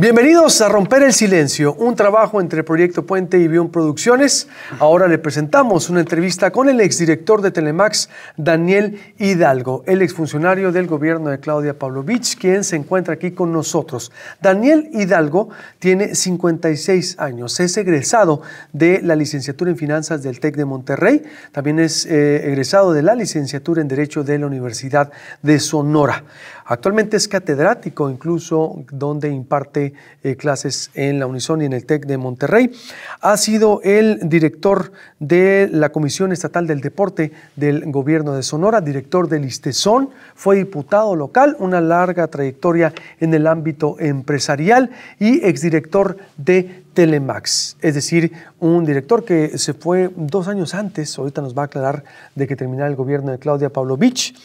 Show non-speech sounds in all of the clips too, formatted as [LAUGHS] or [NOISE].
Bienvenidos a Romper el Silencio, un trabajo entre Proyecto Puente y Bion Producciones. Ahora le presentamos una entrevista con el exdirector de Telemax, Daniel Hidalgo, el exfuncionario del gobierno de Claudia Pavlovich, quien se encuentra aquí con nosotros. Daniel Hidalgo tiene 56 años, es egresado de la licenciatura en finanzas del TEC de Monterrey, también es eh, egresado de la licenciatura en Derecho de la Universidad de Sonora. Actualmente es catedrático incluso donde imparte eh, clases en la Unison y en el TEC de Monterrey. Ha sido el director de la Comisión Estatal del Deporte del Gobierno de Sonora, director del ISTESON, fue diputado local, una larga trayectoria en el ámbito empresarial y exdirector de Telemax, es decir, un director que se fue dos años antes, ahorita nos va a aclarar de que terminara el gobierno de Claudia Pavlovich,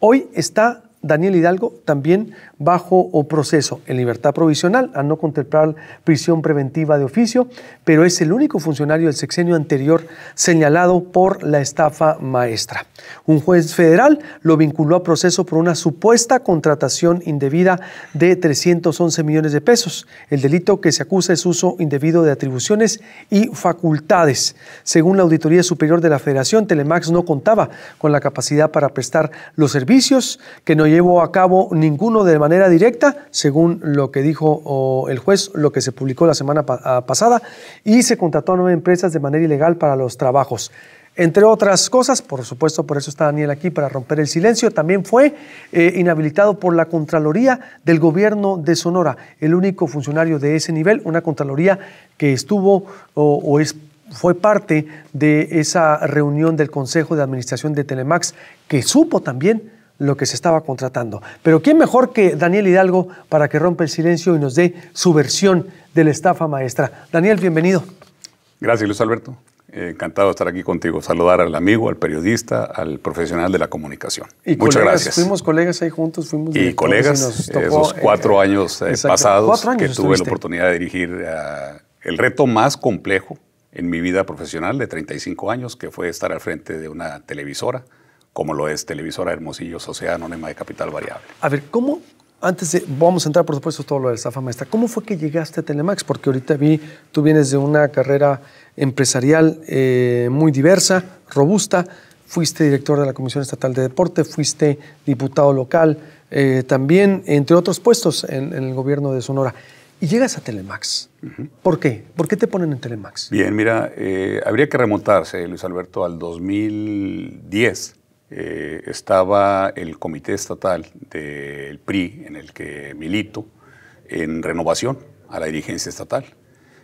hoy está Daniel Hidalgo también bajo o proceso en libertad provisional a no contemplar prisión preventiva de oficio, pero es el único funcionario del sexenio anterior señalado por la estafa maestra. Un juez federal lo vinculó a proceso por una supuesta contratación indebida de 311 millones de pesos. El delito que se acusa es uso indebido de atribuciones y facultades. Según la Auditoría Superior de la Federación, Telemax no contaba con la capacidad para prestar los servicios que no llevó a cabo ninguno de manera directa, según lo que dijo el juez, lo que se publicó la semana ah, pasada, y se contrató a nueve empresas de manera ilegal para los trabajos. Entre otras cosas, por supuesto, por eso está Daniel aquí, para romper el silencio, también fue eh, inhabilitado por la Contraloría del Gobierno de Sonora, el único funcionario de ese nivel, una Contraloría que estuvo o, es fue parte de esa reunión del Consejo de Administración de Telemax, que supo también lo que se estaba contratando. Pero ¿quién mejor que Daniel Hidalgo para que rompa el silencio y nos dé su versión de la estafa maestra? Daniel, bienvenido. Gracias, Luis Alberto. Eh, encantado de estar aquí contigo, saludar al amigo, al periodista, al profesional de la comunicación. Y Muchas gracias. Fuimos colegas ahí juntos, fuimos y colegas. Eh, esos eh, cuatro años pasados que tuve la oportunidad de dirigir el reto más complejo en mi vida profesional de 35 años, que fue estar al frente de una televisora como lo es Televisora Hermosillo, Sociedad Anónima de Capital Variable. A ver, ¿cómo, antes de, vamos a entrar por supuesto todo lo de Zafa maestra, ¿cómo fue que llegaste a Telemax? Porque ahorita vi, tú vienes de una carrera empresarial eh, muy diversa, robusta, fuiste director de la Comisión Estatal de Deporte, fuiste diputado local, eh, también, entre otros puestos en, el gobierno de Sonora. Y llegas a Telemax. ¿Por qué? ¿Por qué te ponen en Telemax? Bien, mira, eh, habría que remontarse, Luis Alberto, al 2010 eh, estaba el comité estatal del PRI, en el que milito, en renovación a la dirigencia estatal.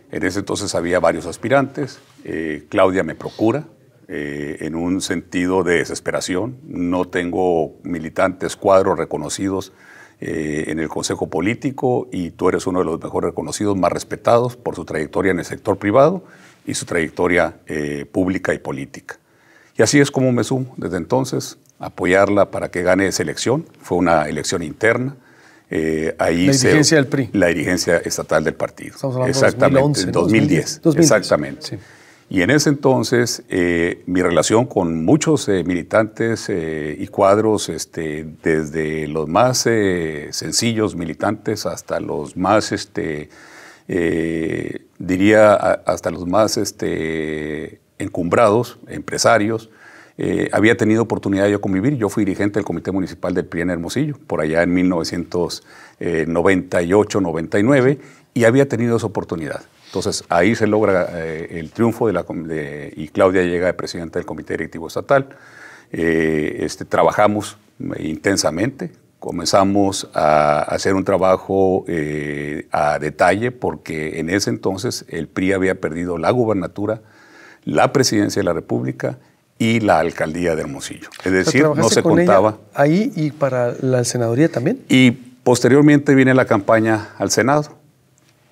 En ese entonces había varios aspirantes. Eh, Claudia me procura eh, en un sentido de desesperación. No tengo militantes cuadros reconocidos en el Consejo Político y tú eres uno de los mejor reconocidos, más respetados por su trayectoria en el sector privado y su trayectoria pública y política. Y así es como me sumo desde entonces, apoyarla para que gane esa elección. Fue una elección interna. Eh, ahí la dirigencia del PRI. La dirigencia estatal del partido. Estamos Exactamente, de 2010. Exactamente. Y en ese entonces, eh, mi relación con muchos eh, militantes y cuadros, este, desde los más sencillos militantes hasta los más, este, diría, hasta los más este, encumbrados, empresarios. Eh, había tenido oportunidad de convivir. Yo fui dirigente del Comité Municipal del PRI en Hermosillo, por allá en 1998-99, eh, y había tenido esa oportunidad. Entonces ahí se logra eh, el triunfo de la, y Claudia llega de presidenta del Comité Directivo Estatal. este, trabajamos intensamente, comenzamos a hacer un trabajo a detalle porque en ese entonces el PRI había perdido la gubernatura, la presidencia de la República y la alcaldía de Hermosillo. Es decir, no se contaba. ahí y para la senaduría también. Y posteriormente viene la campaña al Senado.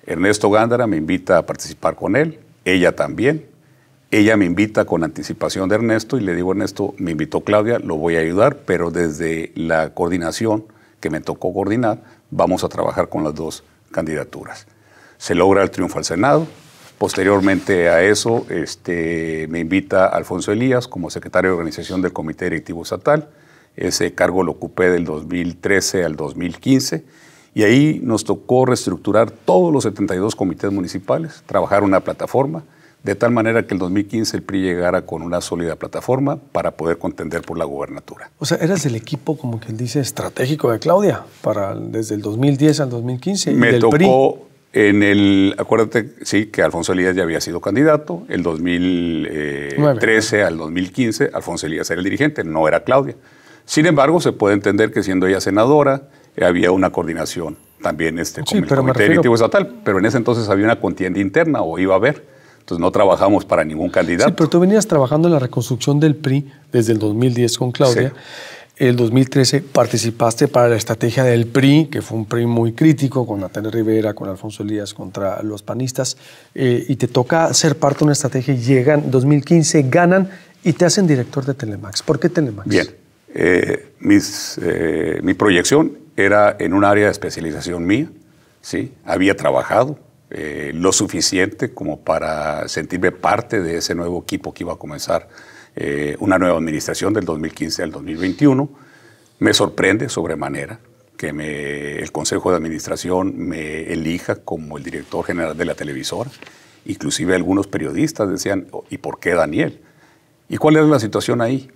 Ernesto Gándara me invita a participar con él, ella también. Ella me invita con anticipación de Ernesto y le digo, Ernesto, me invitó Claudia, lo voy a ayudar, pero desde la coordinación que me tocó coordinar, vamos a trabajar con las dos candidaturas. Se logra el triunfo al Senado, Posteriormente a eso, este, me invita Alfonso Elías como secretario de organización del Comité Directivo Estatal. Ese cargo lo ocupé del 2013 al 2015 y ahí nos tocó reestructurar todos los 72 comités municipales, trabajar una plataforma, de tal manera que el 2015 el PRI llegara con una sólida plataforma para poder contender por la gubernatura. O sea, eras el equipo, como quien dice, estratégico de Claudia para desde el 2010 al 2015. y del tocó en el, acuérdate, sí, que Alfonso Elías ya había sido candidato, el 2013 eh, al 2015, Alfonso Elías era el dirigente, no era Claudia. Sin embargo, se puede entender que siendo ella senadora, eh, había una coordinación también este, con el Comité Directivo Estatal, pero en ese entonces había una contienda interna o iba a haber. Entonces no trabajamos para ningún candidato. Sí, pero tú venías trabajando en la reconstrucción del PRI desde el 2010 con Claudia el 2013 participaste para la estrategia del PRI, que fue un PRI muy crítico con Natalia Rivera, con Alfonso Elías contra los panistas, eh, y te toca ser parte de una estrategia llegan, 2015 ganan y te hacen director de Telemax. ¿Por qué Telemax? Bien, eh, mis, eh, mi proyección era en un área de especialización mía, ¿sí? había trabajado lo suficiente como para sentirme parte de ese nuevo equipo que iba a comenzar eh, una nueva administración del 2015 al 2021. Me sorprende sobremanera que el Consejo de Administración me elija como el director general de la televisora. Inclusive algunos periodistas decían, oh, ¿y por qué Daniel? ¿Y cuál era la situación ahí?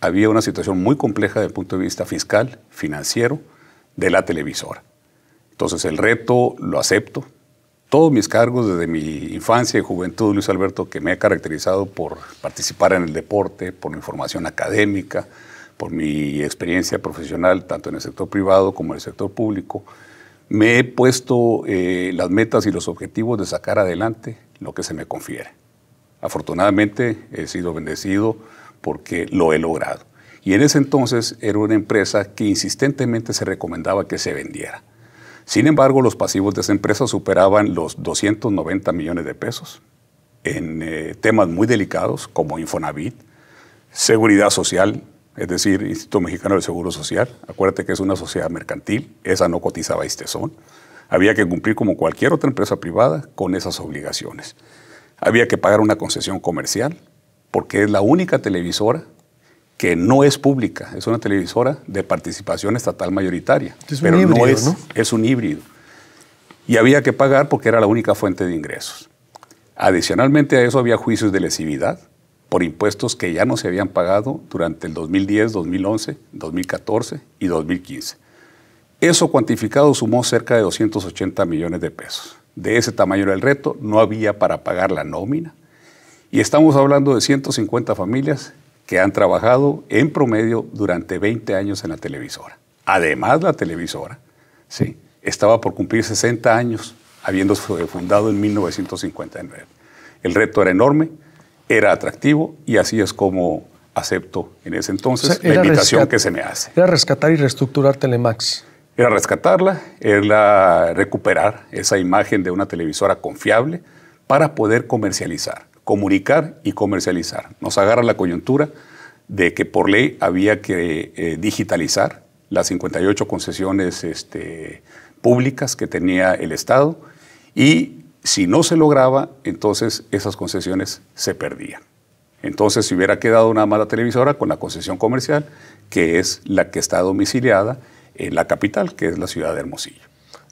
Había una situación muy compleja desde el punto de vista fiscal, financiero, de la televisora. Entonces el reto lo acepto, todos mis cargos desde mi infancia y juventud, Luis Alberto, que me ha caracterizado por participar en el deporte, por mi formación académica, por mi experiencia profesional, tanto en el sector privado como en el sector público, me he puesto eh, las metas y los objetivos de sacar adelante lo que se me confiere. Afortunadamente he sido bendecido porque lo he logrado. Y en ese entonces era una empresa que insistentemente se recomendaba que se vendiera. Sin embargo, los pasivos de esa empresa superaban los 290 millones de pesos en eh, temas muy delicados como Infonavit, seguridad social, es decir, Instituto Mexicano del Seguro Social. Acuérdate que es una sociedad mercantil, esa no cotizaba son. Había que cumplir como cualquier otra empresa privada con esas obligaciones. Había que pagar una concesión comercial, porque es la única televisora que no es pública, es una televisora de participación estatal mayoritaria, pero no, es, es un híbrido. Y había que pagar porque era la única fuente de ingresos. Adicionalmente a eso había juicios de lesividad por impuestos que ya no se habían pagado durante el 2010, 2011, 2014 y 2015. Eso cuantificado sumó cerca de 280 millones de pesos. De ese tamaño era el reto, no había para pagar la nómina. Y estamos hablando de 150 familias que han trabajado en promedio durante 20 años en la televisora. Además, la televisora ¿sí? estaba por cumplir 60 años, habiendo eh, fundado en 1959. El reto era enorme, era atractivo y así es como acepto en ese entonces la invitación que se me hace. Era rescatar y reestructurar Telemax. Era rescatarla, era recuperar esa imagen de una televisora confiable para poder comercializar comunicar y comercializar. Nos agarra la coyuntura de que por ley había que eh, digitalizar las 58 concesiones este, públicas que tenía el Estado y si no se lograba, entonces esas concesiones se perdían. Entonces si hubiera quedado una mala televisora con la concesión comercial, que es la que está domiciliada en la capital, que es la ciudad de Hermosillo.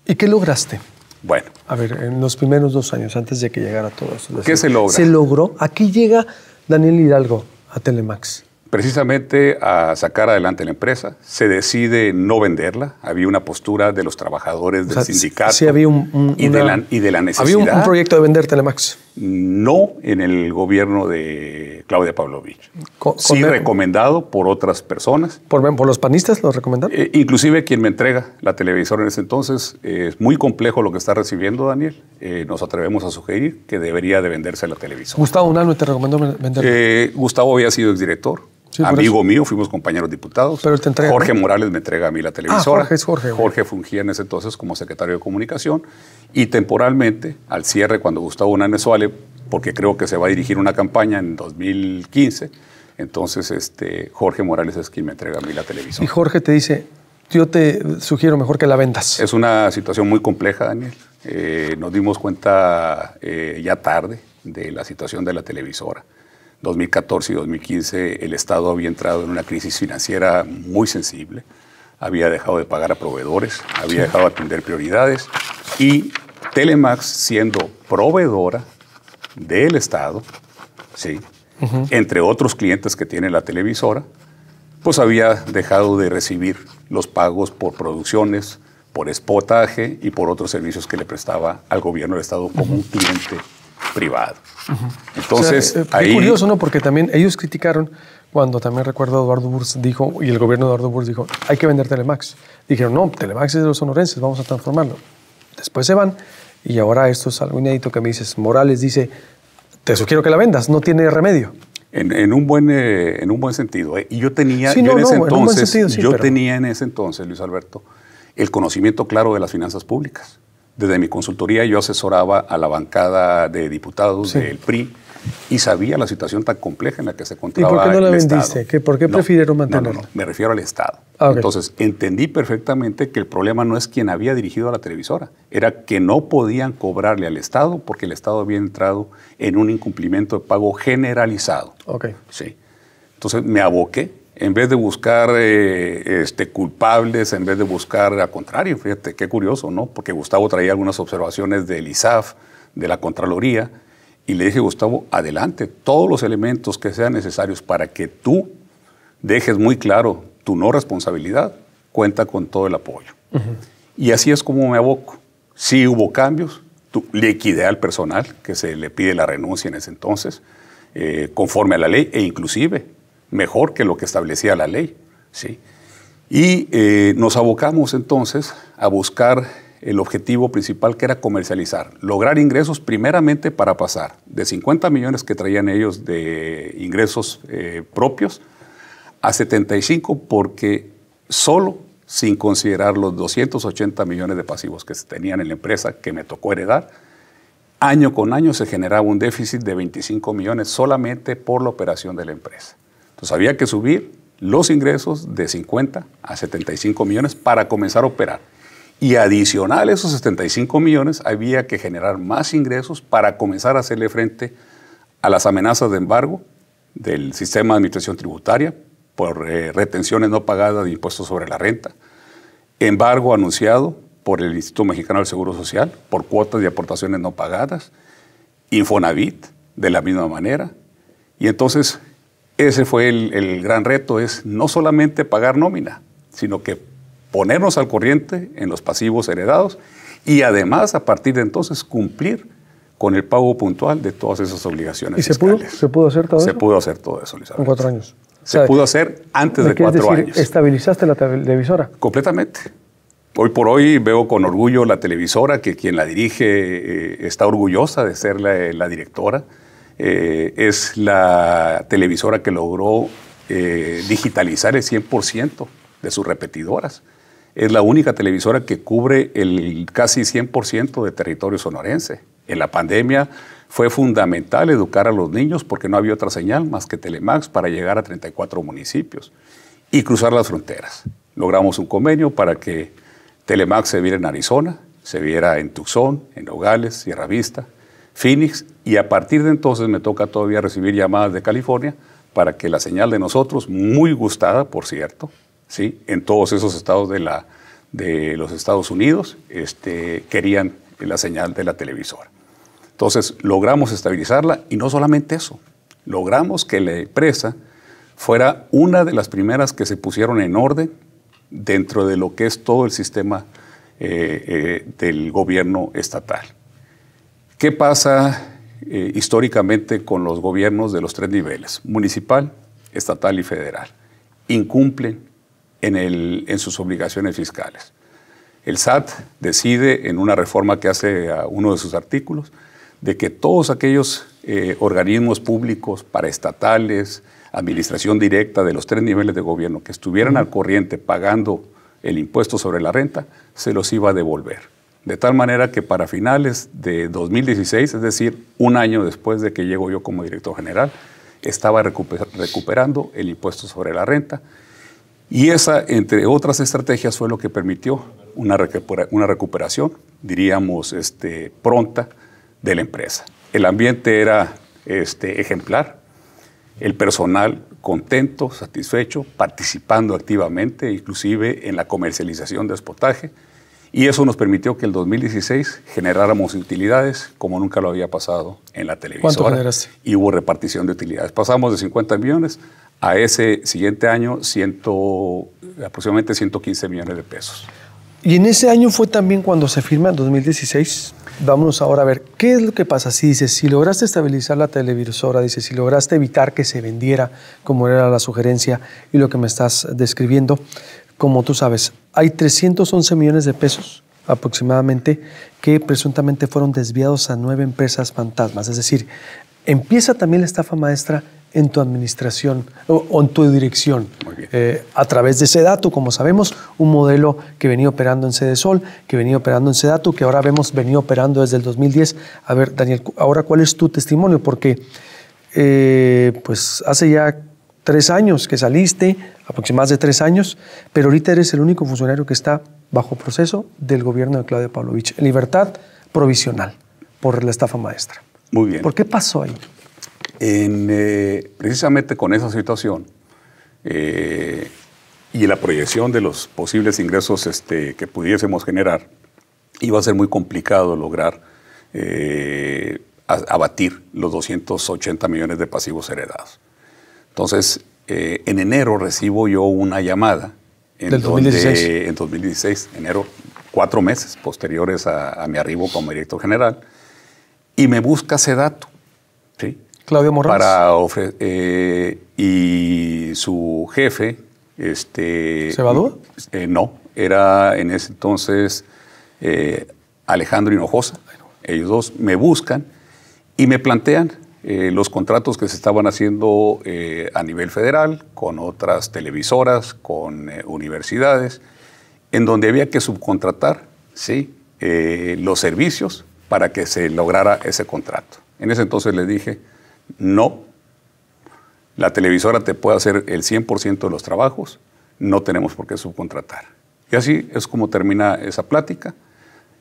¿Y qué lograste? Bueno. A ver, en los primeros dos años, antes de que llegara todo esto. ¿Qué se logra? Se logró. Aquí llega Daniel Hidalgo a Telemax. Precisamente a sacar adelante la empresa. Se decide no venderla. Había una postura de los trabajadores del sindicato. Sí, había un, y, de la, necesidad. Había un proyecto de vender Telemax no en el gobierno de Claudia Pavlovich. sí recomendado por otras personas. ¿Por, por los panistas lo recomendaron? Eh, inclusive quien me entrega la televisora en ese entonces, es muy complejo lo que está recibiendo Daniel. Eh, nos atrevemos a sugerir que debería de venderse la televisora. Gustavo Unano te recomendó venderla. Eh, Gustavo había sido exdirector. amigo mío, fuimos compañeros diputados. Pero Jorge Morales me entrega a mí la ah, televisora. Jorge es Jorge. Jorge fungía en ese entonces como secretario de comunicación y temporalmente, al cierre, cuando Gustavo Unánez porque creo que se va a dirigir una campaña en 2015, entonces este, Jorge Morales es quien me entrega a mí la televisión. Y Jorge te dice, yo te sugiero mejor que la vendas. Es una situación muy compleja, Daniel. Eh, nos dimos cuenta eh, ya tarde de la situación de la televisora. 2014 y 2015 el Estado había entrado en una crisis financiera muy sensible había dejado de pagar a proveedores, había dejado de atender prioridades y Telemax siendo proveedora del Estado, ¿sí? entre otros clientes que tiene la televisora, pues había dejado de recibir los pagos por producciones, por espotaje y por otros servicios que le prestaba al gobierno del Estado como un cliente privado. Entonces, o eh, curioso, ¿no? Porque también ellos criticaron cuando también recuerdo Eduardo Burs dijo, y el gobierno de Eduardo Burs dijo, hay que vender Telemax. Dijeron, no, Telemax es de los sonorenses, vamos a transformarlo. Después se van y ahora esto es algo inédito que me dices, Morales dice, te sugiero que la vendas, no tiene remedio. En, un, buen, eh, en un buen sentido. Eh. Y yo tenía yo en ese entonces, yo tenía en ese entonces, Luis Alberto, el conocimiento claro de las finanzas públicas. Desde mi consultoría yo asesoraba a la bancada de diputados del PRI, y sabía la situación tan compleja en la que se encontraba. ¿Y por qué no la vendiste? ¿Por qué prefirieron mantenerla? No, me refiero al Estado. Ah, Entonces, entendí perfectamente que el problema no es quien había dirigido a la televisora, era que no podían cobrarle al Estado porque el Estado había entrado en un incumplimiento de pago generalizado. Ok. Sí. Entonces, me aboqué. En vez de buscar eh, este, culpables, en vez de buscar, al contrario, fíjate, qué curioso, ¿no? Porque Gustavo traía algunas observaciones del ISAF, de la Contraloría, y le dije, Gustavo, adelante, todos los elementos que sean necesarios para que tú dejes muy claro tu no responsabilidad, cuenta con todo el apoyo. Y así es como me aboco. Sí hubo cambios, tu, al personal, que se le pide la renuncia en ese entonces, eh, conforme a la ley e inclusive mejor que lo que establecía la ley. ¿sí? Y eh, nos abocamos entonces a buscar el objetivo principal que era comercializar, lograr ingresos primeramente para pasar de 50 millones que traían ellos de ingresos eh, propios a 75 porque solo sin considerar los 280 millones de pasivos que se tenían en la empresa que me tocó heredar, año con año se generaba un déficit de 25 millones solamente por la operación de la empresa. Entonces había que subir los ingresos de 50 a 75 millones para comenzar a operar. Y adicional a esos 75 millones había que generar más ingresos para comenzar a hacerle frente a las amenazas de embargo del sistema de administración tributaria por eh, retenciones no pagadas de impuestos sobre la renta, embargo anunciado por el Instituto Mexicano del Seguro Social por cuotas y aportaciones no pagadas, Infonavit de la misma manera. Y entonces ese fue el, el gran reto, es no solamente pagar nómina, sino que ponernos al corriente en los pasivos heredados y además a partir de entonces cumplir con el pago puntual de todas esas obligaciones. ¿Y se, pudo, hacer todo eso? Se pudo hacer todo eso, Luis. En cuatro años. Se pudo hacer antes de cuatro años. ¿Estabilizaste la televisora? Completamente. Hoy por hoy veo con orgullo la televisora, que quien la dirige eh, está orgullosa de ser la, directora. Eh, es la televisora que logró eh, digitalizar el 100% de sus repetidoras es la única televisora que cubre el casi 100% de territorio sonorense. En la pandemia fue fundamental educar a los niños porque no había otra señal más que Telemax para llegar a 34 municipios y cruzar las fronteras. Logramos un convenio para que Telemax se viera en Arizona, se viera en Tucson, en Nogales, Sierra Vista, Phoenix y a partir de entonces me toca todavía recibir llamadas de California para que la señal de nosotros, muy gustada por cierto, en todos esos estados de, los Estados Unidos este, querían la señal de la televisora. Entonces logramos estabilizarla y no solamente eso, logramos que la empresa fuera una de las primeras que se pusieron en orden dentro de lo que es todo el sistema eh, eh, del gobierno estatal. ¿Qué pasa eh, históricamente con los gobiernos de los tres niveles, municipal, estatal y federal? Incumplen en, sus obligaciones fiscales. El SAT decide en una reforma que hace a uno de sus artículos de que todos aquellos eh, organismos públicos, paraestatales, administración directa de los tres niveles de gobierno que estuvieran al corriente pagando el impuesto sobre la renta, se los iba a devolver. De tal manera que para finales de 2016, es decir, un año después de que llego yo como director general, estaba recuperando el impuesto sobre la renta y esa, entre otras estrategias, fue lo que permitió una, recuperación, diríamos, este, pronta de la empresa. El ambiente era este, ejemplar, el personal contento, satisfecho, participando activamente, inclusive en la comercialización de exportaje, y eso nos permitió que el 2016 generáramos utilidades como nunca lo había pasado en la televisora. ¿Cuánto generaste? Y hubo repartición de utilidades. Pasamos de 50 millones a ese siguiente año aproximadamente 115 millones de pesos. Y en ese año fue también cuando se firma, en 2016. Vámonos ahora a ver, ¿qué es lo que pasa? Si dices, si lograste estabilizar la televisora, dices, si lograste evitar que se vendiera, como era la sugerencia y lo que me estás describiendo, como tú sabes, hay 311 millones de pesos aproximadamente que presuntamente fueron desviados a nueve empresas fantasmas. Es decir, empieza también la estafa maestra en tu administración o, en tu dirección. Eh, a través de ese dato como sabemos, un modelo que venía operando en Sede Sol, que venía operando en Sedato, que ahora vemos venía operando desde el 2010. A ver, Daniel, ahora cuál es tu testimonio, porque eh, pues hace ya tres años que saliste, aproximadamente tres años, pero ahorita eres el único funcionario que está bajo proceso del gobierno de Claudio Pavlovich, en libertad provisional por la estafa maestra. Muy bien. ¿Por qué pasó ahí? Eh, precisamente con esa situación eh, y la proyección de los posibles ingresos este, que pudiésemos generar, iba a ser muy complicado lograr eh, abatir los 280 millones de pasivos heredados. Entonces, en enero recibo yo una llamada. En 2016. En 2016, enero, cuatro meses posteriores a, a mi arribo como director general, y me busca ese dato Claudio Morras. Para eh, y su jefe, este... a Eh, no, era en ese entonces eh, Alejandro Hinojosa. Ellos dos me buscan y me plantean eh, los contratos que se estaban haciendo a nivel federal, con otras televisoras, con universidades, en donde había que subcontratar ¿sí? los servicios para que se lograra ese contrato. En ese entonces les dije, no. La televisora te puede hacer el 100% de los trabajos, no tenemos por qué subcontratar. Y así es como termina esa plática.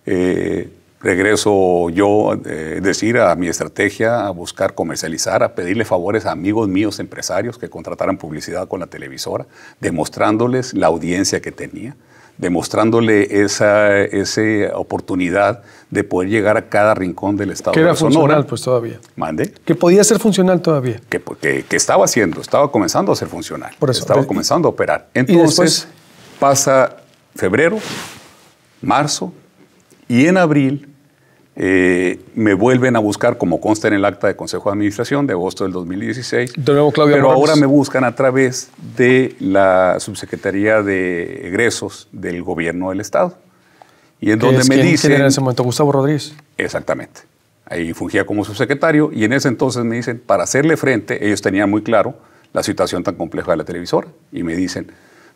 Eh, regreso yo, a eh, decir, a mi estrategia, a buscar comercializar, a pedirle favores a amigos míos empresarios que contrataran publicidad con la televisora, demostrándoles la audiencia que tenía demostrándole esa, esa oportunidad de poder llegar a cada rincón del estado que era funcional pues todavía mande que podía ser funcional todavía que, que, estaba haciendo estaba comenzando a ser funcional Por eso, estaba pues, comenzando a operar entonces pasa febrero marzo y en abril eh, me vuelven a buscar, como consta en el acta de Consejo de Administración de agosto del 2016. Pero ahora me buscan a través de la Subsecretaría de Egresos del Gobierno del Estado. Y en donde me dicen. ¿Quién era en ese momento? Gustavo Rodríguez. Exactamente. Ahí fungía como subsecretario y en ese entonces me dicen, para hacerle frente, ellos tenían muy claro la situación tan compleja de la televisora y me dicen,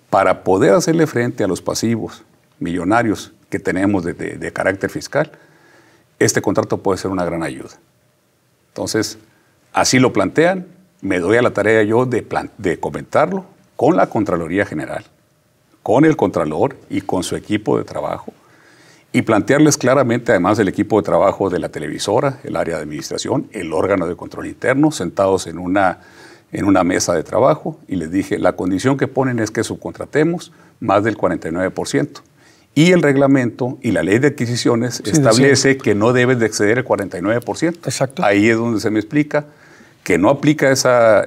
para poder hacerle frente a los pasivos millonarios que tenemos de carácter fiscal, este contrato puede ser una gran ayuda. Entonces, así lo plantean, me doy a la tarea yo de, comentarlo con la Contraloría General, con el Contralor y con su equipo de trabajo, y plantearles claramente, además del equipo de trabajo de la televisora, el área de administración, el órgano de control interno, sentados en una, en una mesa de trabajo, y les dije, la condición que ponen es que subcontratemos más del 49%. Y el reglamento y la ley de adquisiciones establece que no debes de exceder el 49%. Exacto. Ahí es donde se me explica que no aplica esa,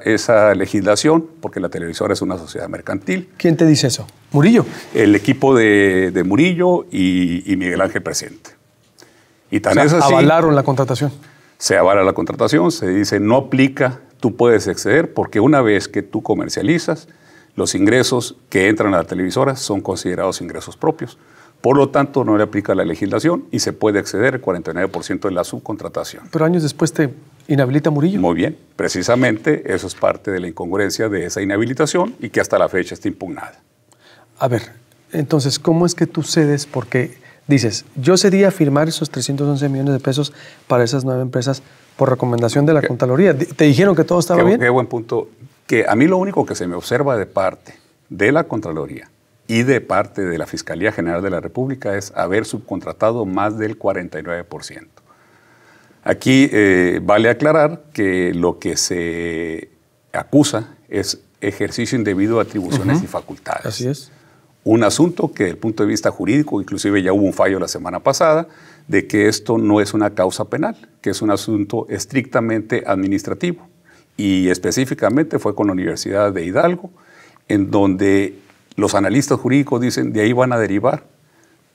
legislación porque la televisora es una sociedad mercantil. ¿Quién te dice eso? Murillo. El equipo de, Murillo y, Miguel Ángel Presente. Y tan avalaron la contratación. Se avala la contratación, se dice no aplica, tú puedes exceder porque una vez que tú comercializas, los ingresos que entran a la televisora son considerados ingresos propios. Por lo tanto, no le aplica la legislación y se puede exceder el 49% de la subcontratación. Pero años después te inhabilita Murillo. Muy bien, precisamente eso es parte de la incongruencia de esa inhabilitación y que hasta la fecha está impugnada. A ver, entonces, ¿cómo es que tú cedes? Porque dices, yo cedí a firmar esos 311 millones de pesos para esas nueve empresas por recomendación de la Contraloría. ¿Te dijeron que todo estaba bien? Qué buen punto. Que a mí lo único que se me observa de parte de la Contraloría y de parte de la Fiscalía General de la República es haber subcontratado más del 49%. Aquí eh, vale aclarar que lo que se acusa es ejercicio indebido de atribuciones y facultades. Así es. Un asunto que desde el punto de vista jurídico, inclusive ya hubo un fallo la semana pasada, de que esto no es una causa penal, que es un asunto estrictamente administrativo. Y específicamente fue con la Universidad de Hidalgo, en donde los analistas jurídicos dicen, de ahí van a derivar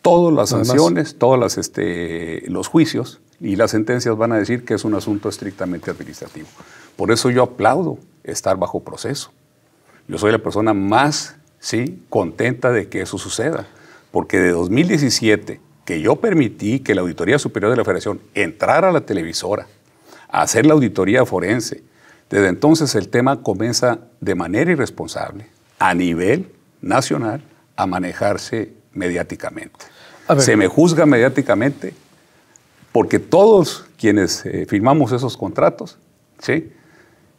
todas las sanciones, todos este, los juicios y las sentencias van a decir que es un asunto estrictamente administrativo. Por eso yo aplaudo estar bajo proceso. Yo soy la persona más ¿sí? contenta de que eso suceda, porque de 2017, que yo permití que la Auditoría Superior de la Federación entrara a la televisora, a hacer la auditoría forense, desde entonces el tema comienza de manera irresponsable, a nivel nacional a manejarse mediáticamente. Se me juzga mediáticamente porque todos quienes eh, firmamos esos contratos, ¿sí?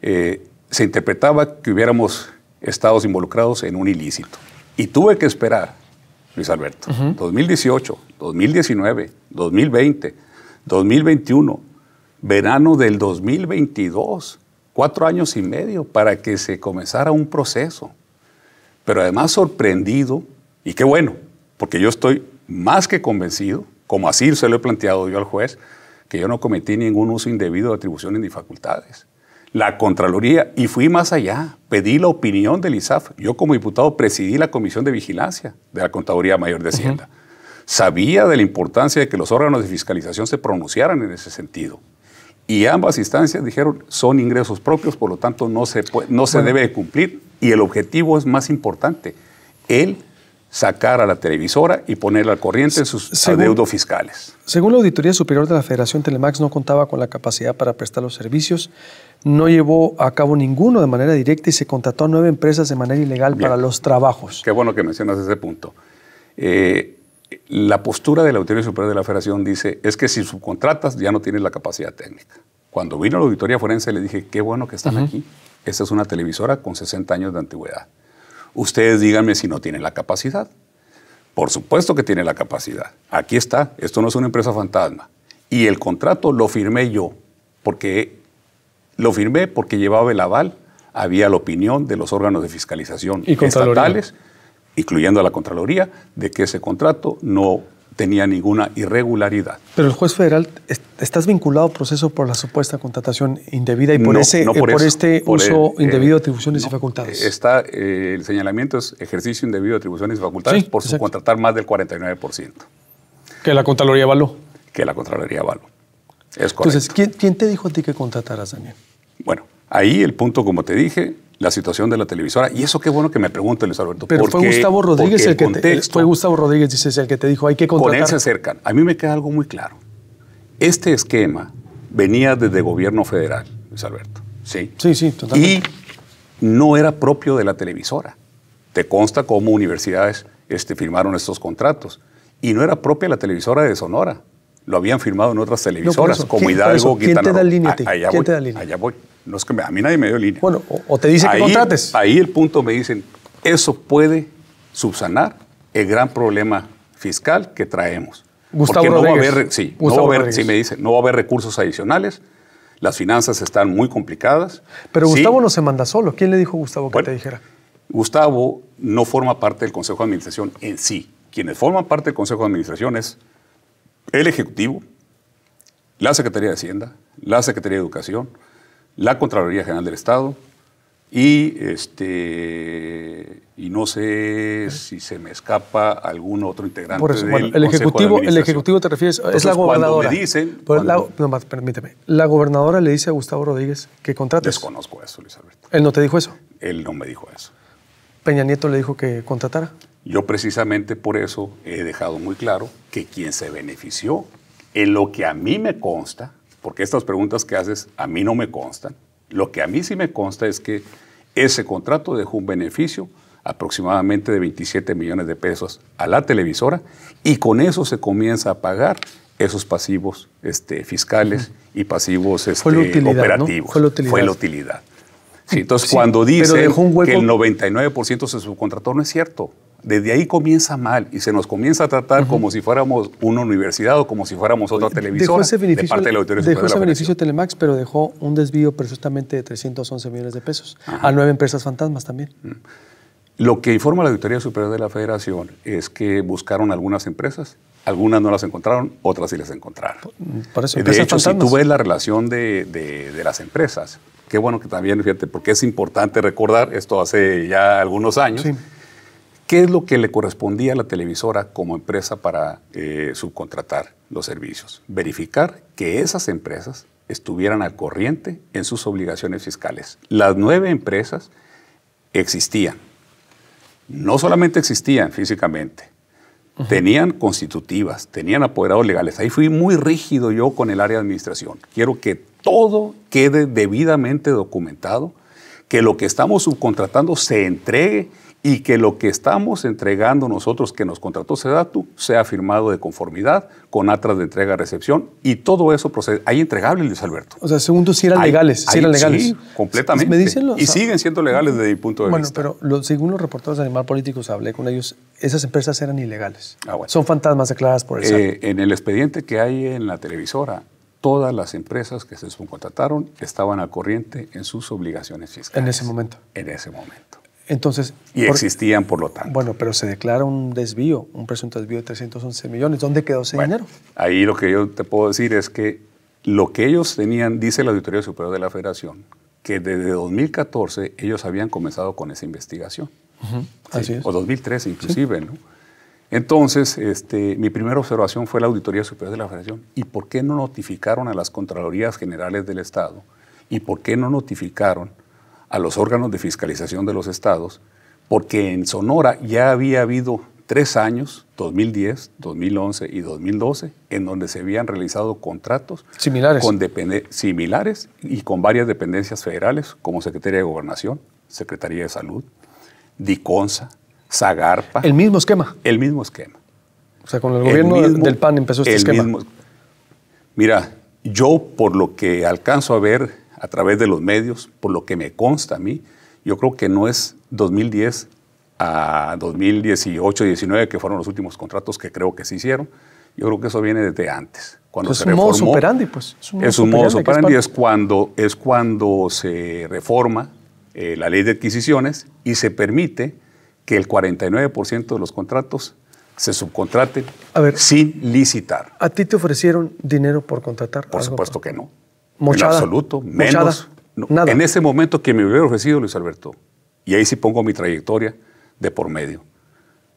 Eh, se interpretaba que hubiéramos estado involucrados en un ilícito. Y tuve que esperar, Luis Alberto, 2018, 2019, 2020, 2021, verano del 2022, cuatro años y medio para que se comenzara un proceso pero además sorprendido, y qué bueno, porque yo estoy más que convencido, como así se lo he planteado yo al juez, que yo no cometí ningún uso indebido de atribuciones ni facultades. La Contraloría, y fui más allá, pedí la opinión del ISAF. Yo como diputado presidí la Comisión de Vigilancia de la Contaduría Mayor de Hacienda. Sabía de la importancia de que los órganos de fiscalización se pronunciaran en ese sentido. Y ambas instancias dijeron, son ingresos propios, por lo tanto no se, no se debe cumplir. Y el objetivo es más importante, el sacar a la televisora y ponerla al corriente en sus adeudos fiscales. Según la Auditoría Superior de la Federación, Telemax no contaba con la capacidad para prestar los servicios, no llevó a cabo ninguno de manera directa y se contrató a nueve empresas de manera ilegal para los trabajos. Qué bueno que mencionas ese punto. Eh, la postura de la Auditoría Superior de la Federación dice, es que si subcontratas ya no tienes la capacidad técnica. Cuando vino la auditoría forense le dije, qué bueno que están aquí. Esta es una televisora con 60 años de antigüedad. Ustedes díganme si no tienen la capacidad. Por supuesto que tiene la capacidad. Aquí está, esto no es una empresa fantasma. Y el contrato lo firmé yo, porque lo firmé porque llevaba el aval, había la opinión de los órganos de fiscalización ¿Y estatales incluyendo a la Contraloría, de que ese contrato no tenía ninguna irregularidad. Pero el juez federal, estás vinculado al proceso por la supuesta contratación indebida y por, ese, eh, este uso eh, indebido de atribuciones y facultades. Está, eh, el señalamiento es ejercicio indebido de atribuciones y facultades por subcontratar más del 49%. Que la Contraloría avaló. Que la Contraloría avaló. Es Entonces, ¿quién te dijo a ti que contrataras, Daniel? Bueno, ahí el punto, como te dije, la situación de la televisora. Y eso qué bueno que me pregunten, Luis Alberto. Pero fue Gustavo Rodríguez el, que te, fue Gustavo Rodríguez, el que te dijo hay que contratar. Con él se acercan. A mí me queda algo muy claro. Este esquema venía desde gobierno federal, Luis Alberto. Sí. Sí, sí, totalmente. Y no era propio de la televisora. Te consta cómo universidades este, firmaron estos contratos. Y no era propia la televisora de Sonora lo habían firmado en otras televisoras, como Hidalgo, ¿Quién te da allá, voy, No es que a mí nadie me dio línea. Bueno, o, te dice que contrates. Ahí el punto me dicen, eso puede subsanar el gran problema fiscal que traemos. Gustavo Porque no va a haber, sí, me dice, no va a haber recursos adicionales. Las finanzas están muy complicadas. Pero Gustavo no se manda solo. ¿Quién le dijo a Gustavo que te dijera? Gustavo no forma parte del Consejo de Administración en sí. Quienes forman parte del Consejo de Administración es el Ejecutivo, la Secretaría de Hacienda, la Secretaría de Educación, la Contraloría General del Estado y, este, y no sé si se me escapa algún otro integrante del el ejecutivo, El Ejecutivo te refieres, es la gobernadora. Cuando me la, permíteme, la gobernadora le dice a Gustavo Rodríguez que contrates. Desconozco eso, Luis Alberto. ¿Él no te dijo eso? Él no me dijo eso. Peña Nieto le dijo que contratara. Yo precisamente por eso he dejado muy claro que quien se benefició, en lo que a mí me consta, porque estas preguntas que haces a mí no me constan, lo que a mí sí me consta es que ese contrato dejó un beneficio aproximadamente de 27 millones de pesos a la televisora y con eso se comienza a pagar esos pasivos este, fiscales y pasivos este, operativos. Fue, la utilidad. fue la utilidad. entonces, cuando dice que el 99% se subcontrató, no es cierto. Desde ahí comienza mal y se nos comienza a tratar como si fuéramos una universidad o como si fuéramos otra televisión. dejó ese beneficio, de la Telemax, pero dejó un desvío precisamente de 311 millones de pesos a nueve empresas fantasmas también. Mm. Lo que informa la Auditoría Superior de la Federación es que buscaron algunas empresas, algunas no las encontraron, otras sí las encontraron. Mm, de hecho, si tú ves la relación de, las empresas, qué bueno que también, fíjate, porque es importante recordar, esto hace ya algunos años, sí. ¿Qué es lo que le correspondía a la televisora como empresa para eh, subcontratar los servicios? Verificar que esas empresas estuvieran al corriente en sus obligaciones fiscales. Las nueve empresas existían. No solamente existían físicamente, tenían constitutivas, tenían apoderados legales. Ahí fui muy rígido yo con el área de administración. Quiero que todo quede debidamente documentado, que lo que estamos subcontratando se entregue y que lo que estamos entregando nosotros que nos contrató SEDATU sea firmado de conformidad con atras de entrega-recepción y todo eso procede. Hay entregables, Luis Alberto. O sea, según tú, sí eran legales. sí, eran legales. Sí, completamente. dicen y siguen siendo legales desde mi punto de vista. Bueno, pero según los reporteros de Animal Políticos, hablé con ellos, esas empresas eran ilegales. Ah, Son fantasmas declaradas por el eh, En el expediente que hay en la televisora, todas las empresas que se subcontrataron estaban a corriente en sus obligaciones fiscales. En ese momento. En ese momento. Entonces, y existían, por lo tanto. Bueno, pero se declara un desvío, un presunto desvío de 311 millones. ¿Dónde quedó ese dinero? Ahí lo que yo te puedo decir es que lo que ellos tenían, dice la Auditoría Superior de la Federación, que desde 2014 ellos habían comenzado con esa investigación. Así es. O 2013 inclusive, ¿no? Entonces, este, mi primera observación fue la Auditoría Superior de la Federación. ¿Y por qué no notificaron a las Contralorías Generales del Estado? ¿Y por qué no notificaron a los órganos de fiscalización de los estados, porque en Sonora ya había habido tres años, 2010, 2011 y 2012, en donde se habían realizado contratos similares, con similares y con varias dependencias federales, como Secretaría de Gobernación, Secretaría de Salud, DICONSA, Zagarpa. El mismo esquema. El mismo esquema. O sea, con el gobierno del PAN empezó este esquema. mira, yo por lo que alcanzo a ver a través de los medios, por lo que me consta a mí, yo creo que no es 2010 a 2018, 19, que fueron los últimos contratos que creo que se hicieron. Yo creo que eso viene desde antes. Cuando se es un modo superandi, pues. Es un modo, es es, cuando, es cuando se reforma eh, la ley de adquisiciones y se permite que el 49% de los contratos se subcontraten a ver, sin licitar. ¿A ti te ofrecieron dinero por contratar? Por supuesto que no. En absoluto, menos. nada. En ese momento que me hubiera ofrecido Luis Alberto, y ahí sí pongo mi trayectoria de por medio.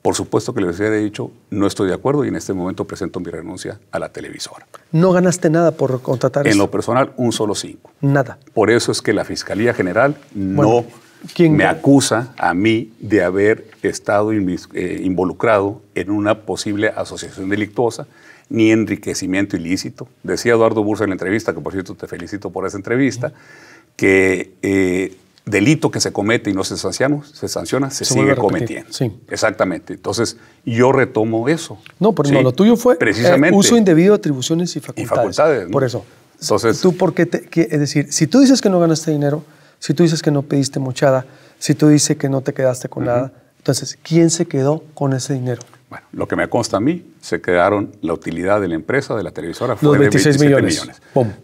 Por supuesto que le hubiera dicho, no estoy de acuerdo y en este momento presento mi renuncia a la televisora. ¿No ganaste nada por contratar En lo personal, un solo cinco. Nada. Por eso es que la Fiscalía General no me acusa a mí de haber estado eh, involucrado en una posible asociación delictuosa ni enriquecimiento ilícito. Decía Eduardo Bursa en la entrevista, que por cierto te felicito por esa entrevista, que eh, delito que se comete y no se sanciona, se, sanciona, se, sigue cometiendo. Exactamente. Entonces, yo retomo eso. No, pero lo tuyo fue eh, Precisamente. uso indebido de atribuciones y facultades. facultades Por eso. Entonces, tú porque te, es decir, si tú dices que no ganaste dinero, si tú dices que no pediste mochada, si tú dices que no te quedaste con nada, entonces, ¿quién se quedó con ese dinero? Bueno, lo que me consta a mí, se quedaron la utilidad de la empresa, de la televisora, fue 26 de millones.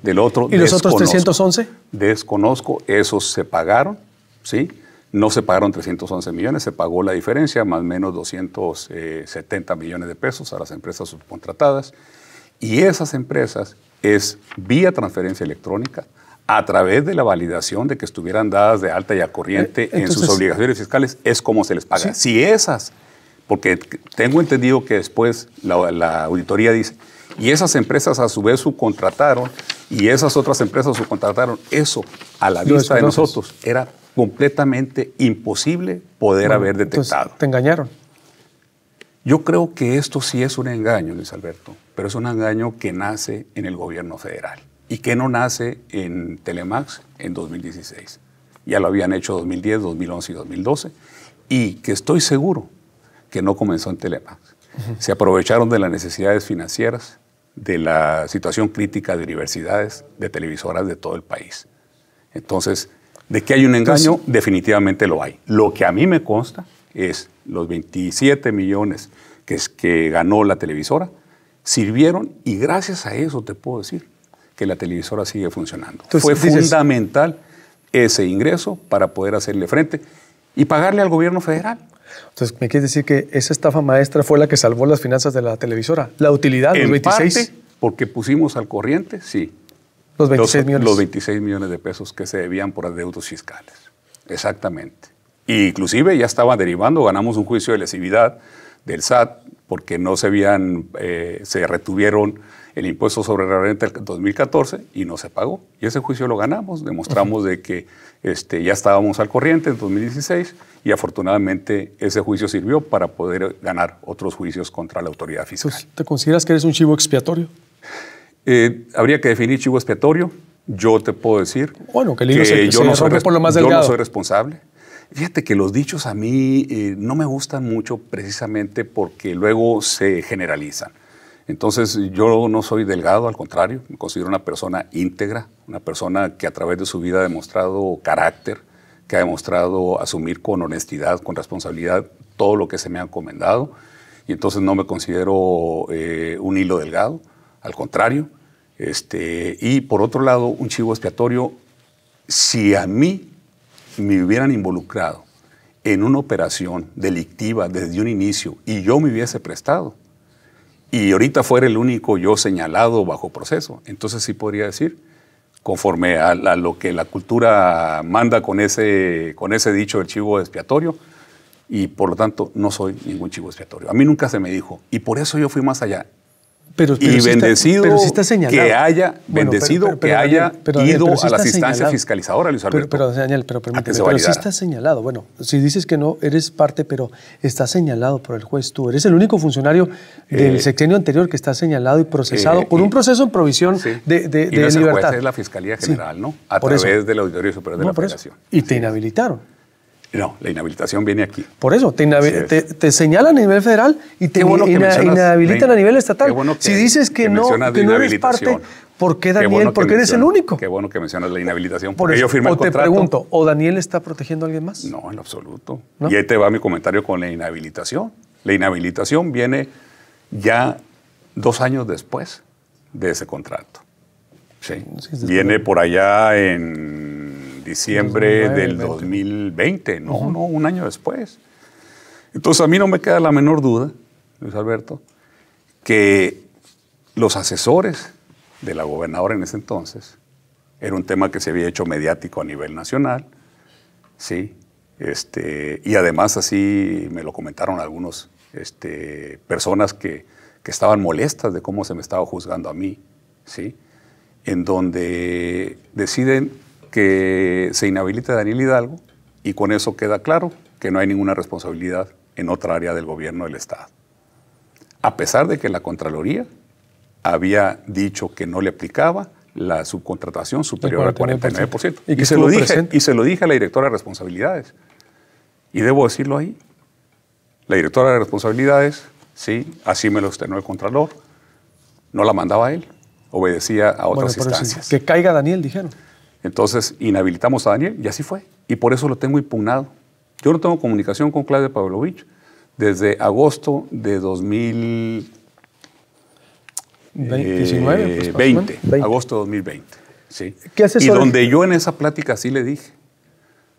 Del otro, ¿Y los otros 311? Desconozco, esos se pagaron, ¿sí? No se pagaron 311 millones, se pagó la diferencia, más o menos 270 millones de pesos a las empresas subcontratadas. Y esas empresas es vía transferencia electrónica, a través de la validación de que estuvieran dadas de alta y a corriente eh, en sus obligaciones fiscales, es como se les paga. Si esas porque tengo entendido que después la, auditoría dice, y esas empresas a su vez subcontrataron y esas otras empresas subcontrataron. Eso, a la vista de nosotros, era completamente imposible poder haber detectado. ¿Te engañaron? Yo creo que esto sí es un engaño, Luis Alberto, pero es un engaño que nace en el gobierno federal y que no nace en Telemax en 2016. Ya lo habían hecho 2010, 2011 y 2012 y que estoy seguro que no comenzó en Telemax. Se aprovecharon de las necesidades financieras, de la situación crítica de universidades, de televisoras de todo el país. Entonces, de que hay un engaño, definitivamente lo hay. Lo que a mí me consta es los 27 millones que, es que ganó la televisora sirvieron y gracias a eso te puedo decir que la televisora sigue funcionando. Fue fundamental ese ingreso para poder hacerle frente y pagarle al gobierno federal. Entonces, ¿me quieres decir que esa estafa maestra fue la que salvó las finanzas de la televisora? La utilidad, 26. porque pusimos al corriente, sí. Los 26 millones. Los 26 millones de pesos que se debían por adeudos fiscales. Exactamente. E inclusive ya estaba derivando, ganamos un juicio de lesividad del SAT porque no se habían, eh, se retuvieron el impuesto sobre la renta del 2014 y no se pagó. Y ese juicio lo ganamos, demostramos de que este, ya estábamos al corriente en 2016 y afortunadamente ese juicio sirvió para poder ganar otros juicios contra la autoridad fiscal. ¿Te consideras que eres un chivo expiatorio? Eh, habría que definir chivo expiatorio. Yo te puedo decir bueno, que, yo, no soy, soy responsable. Fíjate que los dichos a mí eh, no me gustan mucho precisamente porque luego se generalizan. Entonces yo no soy delgado, al contrario, me considero una persona íntegra, una persona que a través de su vida ha demostrado carácter, que ha demostrado asumir con honestidad, con responsabilidad todo lo que se me ha encomendado. Y entonces no me considero eh, un hilo delgado, al contrario. Este, y por otro lado, un chivo expiatorio, si a mí me hubieran involucrado en una operación delictiva desde un inicio y yo me hubiese prestado, y ahorita fuera el único yo señalado bajo proceso, entonces sí podría decir, conforme a, lo que la cultura manda con ese, con ese dicho del chivo expiatorio, y por lo tanto no soy ningún chivo expiatorio. A mí nunca se me dijo, y por eso yo fui más allá y bendecido que haya, bendecido que haya ido a la instancia fiscalizadora, Luis Alberto. Pero, Daniel, pero permíteme, pero sí está señalado. Bueno, si dices que no, eres parte, pero está señalado por el juez tú. Eres el único funcionario del eh, sexenio anterior que está señalado y procesado eh, por un proceso en provisión de, de, de es la Fiscalía General, ¿no? A través del Auditorio Superior de la Federación. Y te inhabilitaron. No, la inhabilitación viene aquí. Por eso, te, señala señalan a nivel federal y te inhabilita inhabilitan a nivel estatal. Bueno si dices que, no, que no eres parte, ¿por qué Daniel? ¿Porque eres el único? Qué bueno que mencionas la inhabilitación. Por yo firmé o te pregunto, ¿o Daniel está protegiendo a alguien más? No, en absoluto. Y ahí te va mi comentario con la inhabilitación. La inhabilitación viene ya dos años después de ese contrato. Sí. viene por allá en diciembre del 2020, no, no, un año después. Entonces a mí no me queda la menor duda, Luis Alberto, que los asesores de la gobernadora en ese entonces, era un tema que se había hecho mediático a nivel nacional, ¿sí? Este, y además así me lo comentaron algunos este, personas que, que, estaban molestas de cómo se me estaba juzgando a mí, ¿sí? En donde deciden que se inhabilite Daniel Hidalgo y con eso queda claro que no hay ninguna responsabilidad en otra área del gobierno del Estado. A pesar de que la Contraloría había dicho que no le aplicaba la subcontratación superior al 49%. Y, que se lo dije, y se lo dije a la directora de responsabilidades. Y debo decirlo ahí. La directora de responsabilidades, sí, así me lo estrenó el Contralor, no la mandaba a él, obedecía a otras instancias. Que caiga Daniel, dijeron. Entonces, inhabilitamos a Daniel y así fue. Y por eso lo tengo impugnado. Yo no tengo comunicación con Claudia Pavlovich desde agosto de 2000. 20, eh, pues, agosto de 2020. ¿sí? y donde yo en esa plática sí le dije,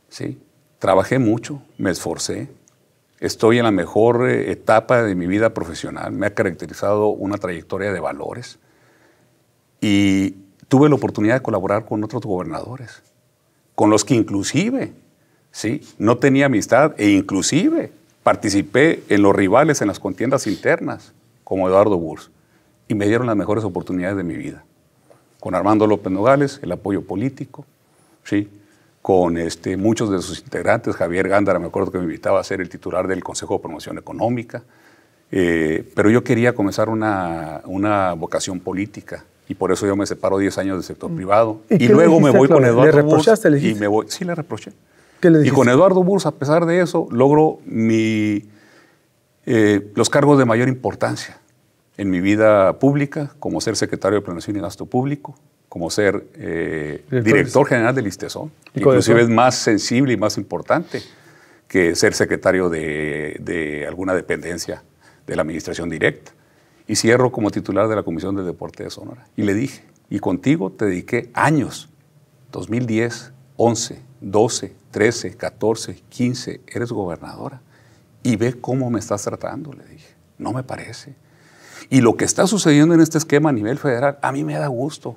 ¿sí? trabajé mucho, me esforcé, estoy en la mejor eh, etapa de mi vida profesional, me ha caracterizado una trayectoria de valores y tuve la oportunidad de colaborar con otros gobernadores, con los que inclusive, ¿sí? No tenía amistad e inclusive participé en los rivales, en las contiendas internas, como Eduardo Burs, y me dieron las mejores oportunidades de mi vida. Con Armando López Nogales, el apoyo político, ¿sí? con este, muchos de sus integrantes, Javier Gándara, me acuerdo que me invitaba a ser el titular del Consejo de Promoción Económica, eh, pero yo quería comenzar una vocación política y por eso yo me separo 10 años del sector mm. privado. Y, luego me voy con Eduardo ¿Le reprochaste, y me voy, sí le reproché. ¿Qué le y con Eduardo Burs, a pesar de eso, logro mi, eh, los cargos de mayor importancia en mi vida pública, como ser secretario de Planeación y Gasto Público, como ser eh, director general del Listezón Inclusive es más sensible y más importante que ser secretario de alguna dependencia de la administración directa. Y cierro como titular de la Comisión de deportes de Sonora. Y le dije, y contigo te dediqué años, 2010, 11, 12, 13, 14, 15, eres gobernadora. Y ve cómo me estás tratando, le dije. No me parece. Y lo que está sucediendo en este esquema a nivel federal, a mí me da gusto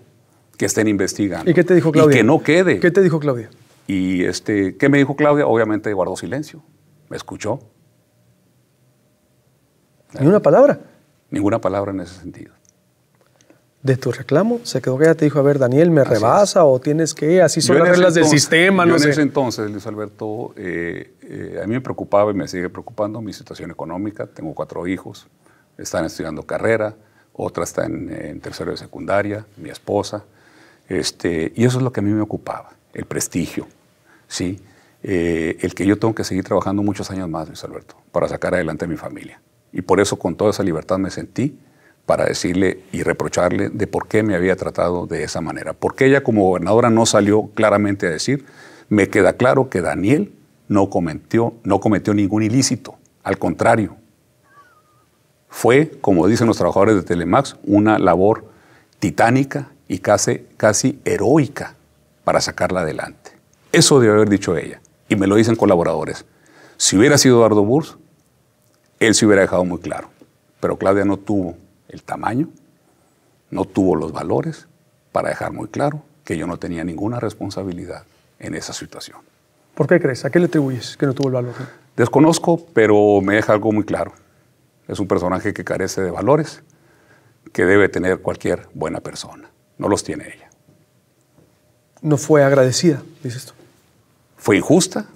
que estén investigando. ¿Y qué te dijo Claudia? Y que no quede. ¿Qué te dijo Claudia? Y este, ¿qué me dijo Claudia? Obviamente guardó silencio. Me escuchó. ¿Ni una palabra? ninguna palabra en ese sentido. De tu reclamo, se quedó que ella te dijo, a ver, Daniel, me rebasa o tienes que, así son las reglas del sistema. no en ese entonces, Luis Alberto, eh, eh, a mí me preocupaba y me sigue preocupando mi situación económica. Tengo cuatro hijos, están estudiando carrera, otra está en, tercero de secundaria, mi esposa. Este, y eso es lo que a mí me ocupaba, el prestigio, ¿sí? Eh, el que yo tengo que seguir trabajando muchos años más, Luis Alberto, para sacar adelante a mi familia. Y por eso con toda esa libertad me sentí para decirle y reprocharle de por qué me había tratado de esa manera. Porque ella como gobernadora no salió claramente a decir, me queda claro que Daniel no cometió, no cometió ningún ilícito. Al contrario, fue, como dicen los trabajadores de Telemax, una labor titánica y casi, casi heroica para sacarla adelante. Eso debe haber dicho ella. Y me lo dicen colaboradores. Si hubiera sido Eduardo Burs, él se hubiera dejado muy claro. Pero Claudia no tuvo el tamaño, no tuvo los valores para dejar muy claro que yo no tenía ninguna responsabilidad en esa situación. ¿Por qué crees? ¿A qué le atribuyes que no tuvo el valor? Desconozco, pero me deja algo muy claro. Es un personaje que carece de valores que debe tener cualquier buena persona. No los tiene ella. No fue agradecida, dices tú. Fue injusta,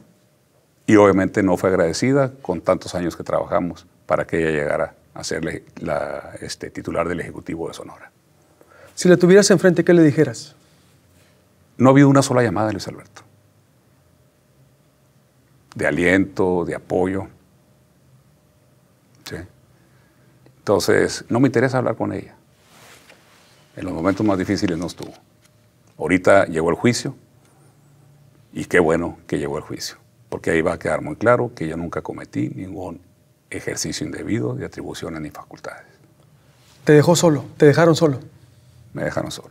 y obviamente no fue agradecida con tantos años que trabajamos para que ella llegara a ser la, este, titular del Ejecutivo de Sonora. Si la tuvieras enfrente, ¿qué le dijeras? No ha habido una sola llamada Luis Alberto. De aliento, de apoyo. Entonces, no me interesa hablar con ella. En los momentos más difíciles no estuvo. Ahorita llegó el juicio y qué bueno que llegó el juicio porque ahí va a quedar muy claro que yo nunca cometí ningún ejercicio indebido de atribuciones ni facultades. ¿Te dejó solo? ¿Te dejaron solo? Me dejaron solo.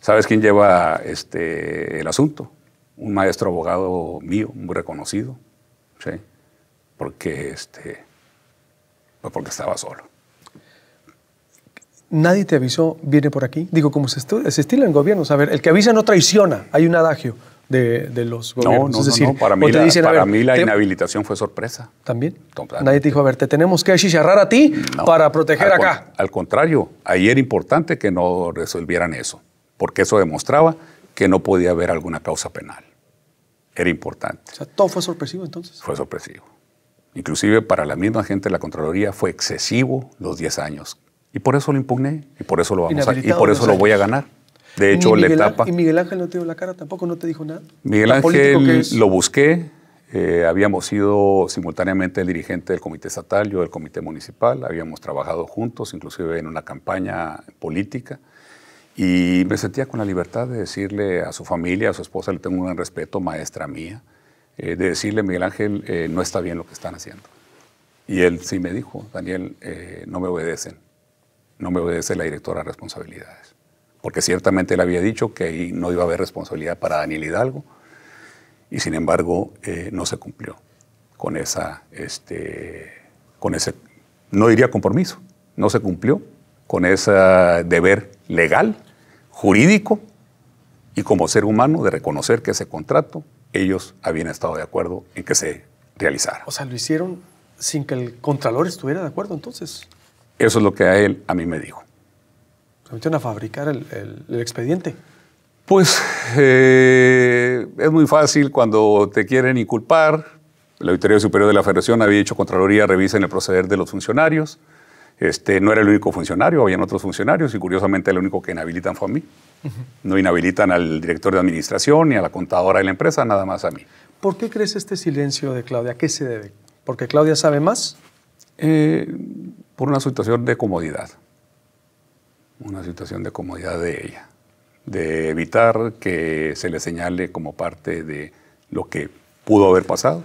¿Sabes quién lleva este, el asunto? Un maestro abogado mío, muy reconocido, ¿sí? porque, este, pues porque estaba solo. Nadie te avisó, viene por aquí. Digo, como se, estila en gobierno? A ver, el que avisa no traiciona, hay un adagio de, los gobiernos. No, no, no, para mí, la, inhabilitación fue sorpresa. ¿También? Nadie te dijo, a ver, te tenemos que achicharrar a ti para proteger acá. al contrario, ahí era importante que no resolvieran eso, porque eso demostraba que no podía haber alguna causa penal. Era importante. O sea, todo fue sorpresivo entonces. Fue sorpresivo. Inclusive para la misma gente de la Contraloría fue excesivo los 10 años. Y por eso lo impugné, y por eso lo vamos a, y por eso lo voy a ganar. De hecho, la etapa. ¿Y Miguel Ángel no te dio la cara tampoco? ¿No te dijo nada? Miguel Ángel lo busqué. Eh, habíamos sido simultáneamente el dirigente del comité estatal, yo del comité municipal. Habíamos trabajado juntos, inclusive en una campaña política. Y me sentía con la libertad de decirle a su familia, a su esposa, le tengo un gran respeto, maestra mía, eh, de decirle, Miguel Ángel, eh, no está bien lo que están haciendo. Y él sí me dijo, Daniel, no me obedecen, no me obedece la directora de responsabilidades porque ciertamente él había dicho que ahí no iba a haber responsabilidad para Daniel Hidalgo, y sin embargo eh, no se cumplió con, esa, este, con ese, no diría compromiso, no se cumplió con ese deber legal, jurídico y como ser humano de reconocer que ese contrato ellos habían estado de acuerdo en que se realizara. O sea, lo hicieron sin que el contralor estuviera de acuerdo entonces. Eso es lo que a él a mí me dijo se a fabricar el, expediente? Pues eh, es muy fácil cuando te quieren inculpar. La Auditoría Superior de la Federación había dicho Contraloría revisa en el proceder de los funcionarios. Este, no era el único funcionario, habían otros funcionarios y curiosamente el único que inhabilitan fue a mí. No inhabilitan al director de administración ni a la contadora de la empresa, nada más a mí. ¿Por qué crees este silencio de Claudia? ¿A qué se debe? ¿Porque Claudia sabe más? Eh, por una situación de comodidad una situación de comodidad de ella, de evitar que se le señale como parte de lo que pudo haber pasado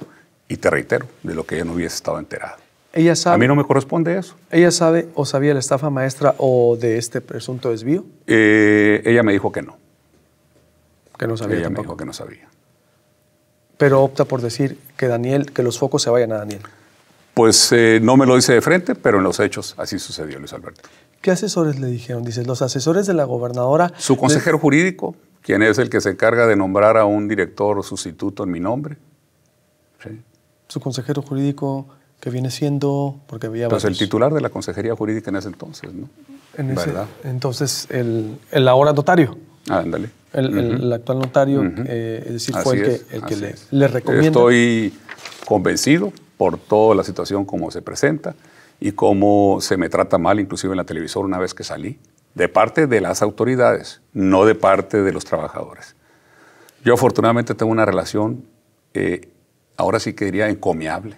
y te reitero, de lo que ella no hubiese estado enterada. Ella sabe, a mí no me corresponde eso. ¿Ella sabe o sabía la estafa maestra o de este presunto desvío? Eh, ella me dijo que no. Que no sabía. Ella me dijo que no sabía. Pero opta por decir que Daniel, que los focos se vayan a Daniel. Pues eh, no me lo dice de frente, pero en los hechos así sucedió, Luis Alberto. ¿Qué asesores le dijeron? Dice, los asesores de la gobernadora. Su consejero jurídico, quien es el que se encarga de nombrar a un director sustituto en mi nombre. Su consejero jurídico que viene siendo, porque Pues el titular de la consejería jurídica en ese entonces, ¿no? En ese, entonces, el, ahora notario. Ah, ándale. El, actual notario, eh, es decir, fue el que, le, le Estoy convencido por toda la situación como se presenta y cómo se me trata mal, inclusive en la televisora una vez que salí, de parte de las autoridades, no de parte de los trabajadores. Yo afortunadamente tengo una relación, eh, ahora sí que diría encomiable,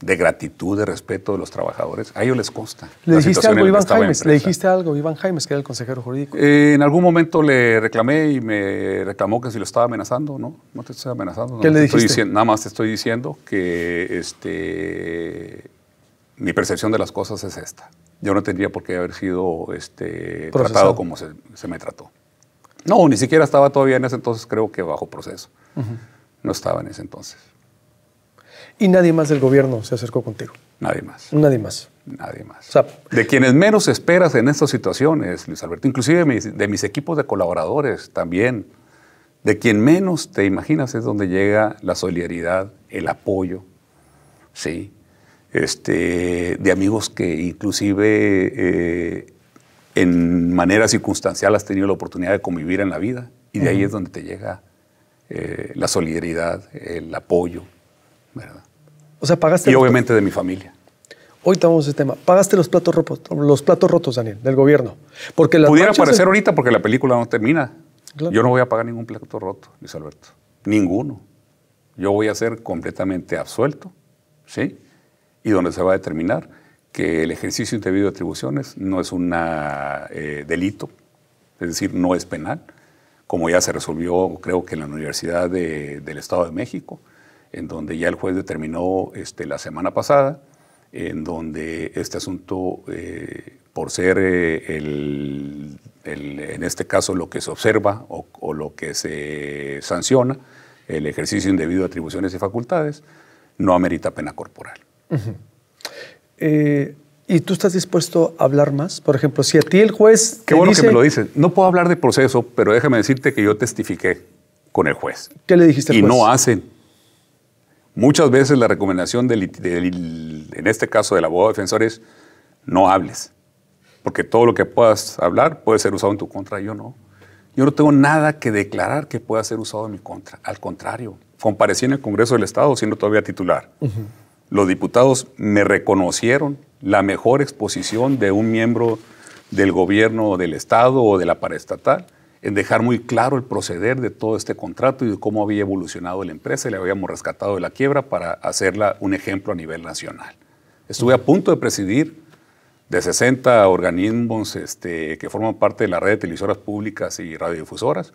de gratitud, de respeto de los trabajadores. A ellos les consta. ¿Le dijiste algo, Iván Jaimes? ¿Le dijiste algo, Iván Jaimes, que era el consejero jurídico? Eh, en algún momento le reclamé y me reclamó que si lo estaba amenazando, ¿no? No te estoy amenazando. ¿Qué le dijiste? nada más te estoy diciendo que este, mi percepción de las cosas es esta. Yo no tendría por qué haber sido este, tratado como se, me trató. No, ni siquiera estaba todavía en ese entonces, creo que bajo proceso. No estaba en ese entonces. ¿Y nadie más del gobierno se acercó contigo? Nadie más. Nadie más. Nadie más. de quienes menos esperas en estas situaciones, Luis Alberto, inclusive de mis equipos de colaboradores también, de quien menos te imaginas es donde llega la solidaridad, el apoyo, ¿sí? este, de amigos que inclusive eh, en manera circunstancial has tenido la oportunidad de convivir en la vida y de ahí es donde te llega eh, la solidaridad, el apoyo, O sea, pagaste... Y obviamente de mi familia. Hoy estamos ese tema. Pagaste los platos, rotos, los platos rotos, Daniel, del gobierno. Porque Pudiera aparecer ahorita porque la película no termina. Yo no voy a pagar ningún plato roto, Luis Alberto. Ninguno. Yo voy a ser completamente absuelto, ¿sí? y donde se va a determinar que el ejercicio indebido de atribuciones no es un eh, delito, es decir, no es penal, como ya se resolvió creo que en la Universidad del Estado de México, en donde ya el juez determinó este, la semana pasada, en donde este asunto, eh, por ser eh, el, en este caso lo que se observa o lo que se sanciona, el ejercicio indebido de atribuciones y facultades, no amerita pena corporal. Eh, ¿Y tú estás dispuesto a hablar más? Por ejemplo, si a ti el juez... Qué bueno dice, que me lo dicen. No puedo hablar de proceso, pero déjame decirte que yo testifiqué con el juez. ¿Qué le dijiste al juez? Y no hacen. Muchas veces la recomendación, del, en este caso del abogado defensor, es no hables. Porque todo lo que puedas hablar puede ser usado en tu contra, yo no. Yo no tengo nada que declarar que pueda ser usado en mi contra. Al contrario, comparecí en el Congreso del Estado siendo todavía titular los diputados me reconocieron la mejor exposición de un miembro del gobierno del Estado o de la paraestatal en dejar muy claro el proceder de todo este contrato y de cómo había evolucionado la empresa y la habíamos rescatado de la quiebra para hacerla un ejemplo a nivel nacional. Estuve a punto de presidir de 60 organismos este, que forman parte de la red de televisoras públicas y radiodifusoras,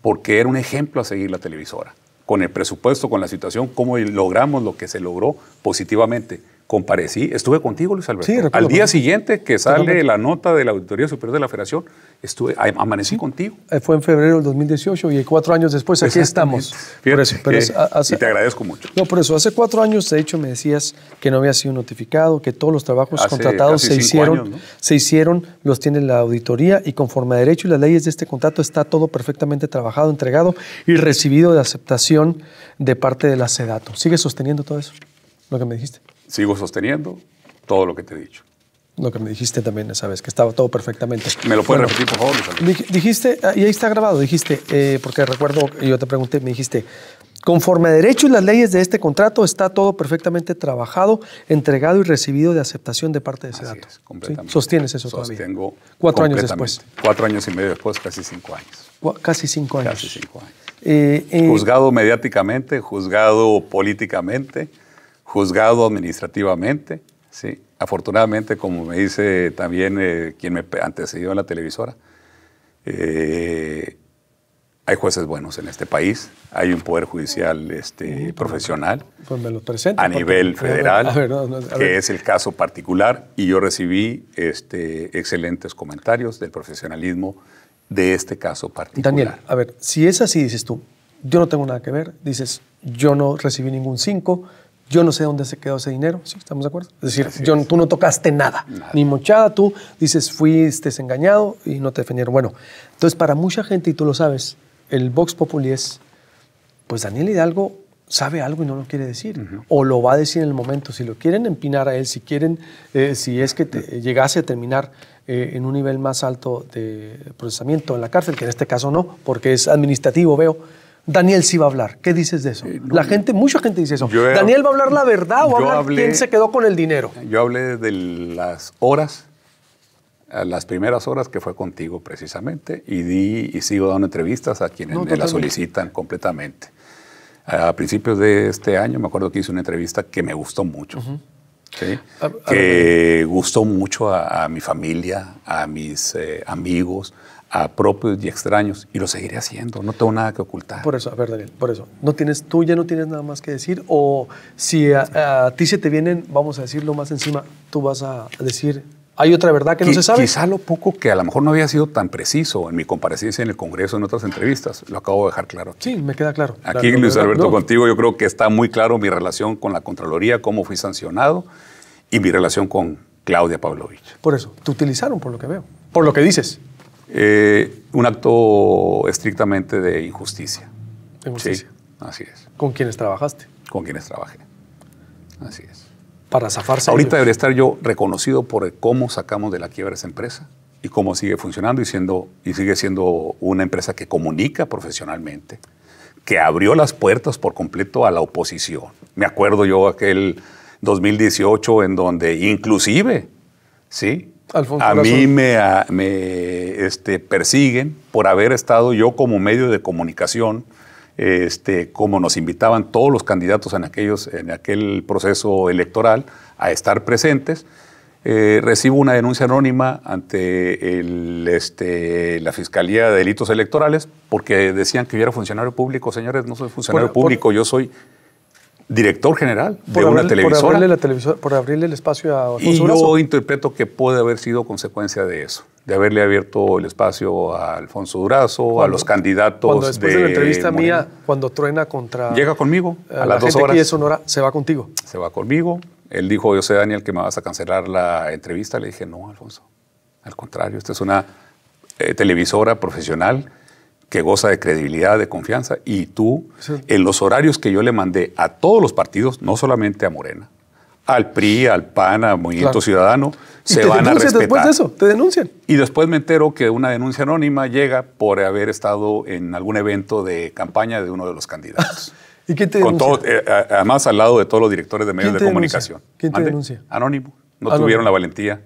porque era un ejemplo a seguir la televisora con el presupuesto, con la situación, cómo logramos lo que se logró positivamente comparecí, estuve contigo, Luis Alberto. Al día siguiente que sale la nota de la Auditoría Superior de la Federación, estuve, amanecí contigo. Eh, fue en febrero del 2018 y cuatro años después aquí estamos. pero y te agradezco mucho. No, por eso, hace cuatro años, de hecho, me decías que no había sido notificado, que todos los trabajos contratados se hicieron, se hicieron, los tiene la auditoría y conforme a derecho y las leyes de este contrato está todo perfectamente trabajado, entregado y recibido de aceptación de parte de la SEDATO. ¿Sigue sosteniendo todo eso? Lo que me dijiste. Sigo sosteniendo todo lo que te he dicho. Lo que me dijiste también, sabes, que estaba todo perfectamente. ¿Me lo puedes repetir, por favor? dijiste, ah, y ahí está grabado, dijiste, eh, porque recuerdo, yo te pregunté, me dijiste, Conforme a derecho y las leyes de este contrato, está todo perfectamente trabajado, entregado y recibido de aceptación de parte de ese dato. Es, completamente. Sostienes eso Sostengo Cuatro años después. Cuatro años y medio después, casi cinco años. casi cinco años. Casi cinco años. Eh, eh, juzgado mediáticamente, juzgado políticamente, juzgado administrativamente. Afortunadamente, como me dice también eh, quien me antecedió en la televisora, eh, hay jueces buenos en este país, hay un poder judicial este, profesional pues a nivel federal, que es el caso particular, y yo recibí este, excelentes comentarios del profesionalismo de este caso particular. Daniel, a ver, si es así, dices tú, yo no tengo nada que ver, dices, yo no recibí ningún cinco... Yo no sé dónde se quedó ese dinero, ¿sí? ¿Estamos de acuerdo? Es decir, tú no tocaste nada, ni mochada, tú dices, fuiste engañado y no te defendieron. Bueno, entonces para mucha gente, y tú lo sabes, el Vox Populi es, pues Daniel Hidalgo sabe algo y no lo quiere decir, o lo va a decir en el momento, si lo quieren empinar a él, si quieren, eh, si es que llegase a terminar eh, en un nivel más alto de procesamiento en la cárcel, que en este caso no, porque es administrativo, veo Daniel sí va a hablar. ¿Qué dices de eso? Eh, la gente, mucha gente dice eso. Daniel va a hablar la verdad o habla quién se quedó con el dinero. Yo hablé de las horas, las primeras horas que fue contigo precisamente, y di y sigo dando entrevistas a quienes me la solicitan completamente. A principios de este año me acuerdo que hice una entrevista que me gustó mucho. que gustó mucho a, mi familia, a mis eh, amigos, a propios y extraños y lo seguiré haciendo, no tengo nada que ocultar. Por eso, a ver Daniel, por eso, no tienes, tú ya no tienes nada más que decir o si a, ti se te vienen, vamos a decirlo más encima, tú vas a decir, hay otra verdad que no se sabe. Quizá lo poco que a lo mejor no había sido tan preciso en mi comparecencia en el Congreso, en otras entrevistas, lo acabo de dejar claro. Sí, me queda claro. Aquí, Luis Alberto, contigo yo creo que está muy claro mi relación con la Contraloría, cómo fui sancionado y mi relación con Claudia Pavlovich. Por eso, te utilizaron por lo que veo, por lo que dices. Eh, un acto estrictamente de injusticia. así es. ¿Con quienes trabajaste? Con quienes trabajé. Así es. Para zafarse. Ahorita debería estar yo reconocido por cómo sacamos de la quiebra esa empresa y cómo sigue funcionando y, siendo, y sigue siendo una empresa que comunica profesionalmente, que abrió las puertas por completo a la oposición. Me acuerdo yo aquel 2018 en donde inclusive, ¿sí? a mí ah, me, este, persiguen por haber estado yo como medio de comunicación, este, como nos invitaban todos los candidatos en, aquellos, en aquel proceso electoral a estar presentes. Eh, recibo una denuncia anónima ante este, la Fiscalía de Delitos Electorales porque decían que yo era funcionario público. Señores, no soy funcionario público, yo soy director general por de una televisora. Por abrirle, el espacio a Alfonso Y yo interpreto que puede haber sido consecuencia de eso, de haberle abierto el espacio a Alfonso Durazo, a los candidatos cuando después de, la entrevista mía, cuando truena contra... Llega conmigo eh, a, las la gente dos horas. Aquí Sonora, se va contigo. Se va conmigo. Él dijo, yo sé, Daniel, que me vas a cancelar la entrevista. Le dije, no, Alfonso, al contrario, esta es una eh, televisora profesional que goza de credibilidad, de confianza, y tú, en los horarios que yo le mandé a todos los partidos, no solamente a Morena, al PRI, al PAN, al Movimiento Ciudadano, se van a respetar. después de eso, te denuncian. Y después me entero que una denuncia anónima llega por haber estado en algún evento de campaña de uno de los candidatos. [LAUGHS] ¿Y quién te denuncia? Eh, además, al lado de todos los directores de medios de comunicación. ¿Quién te denuncia? Anónimo. No tuvieron la valentía.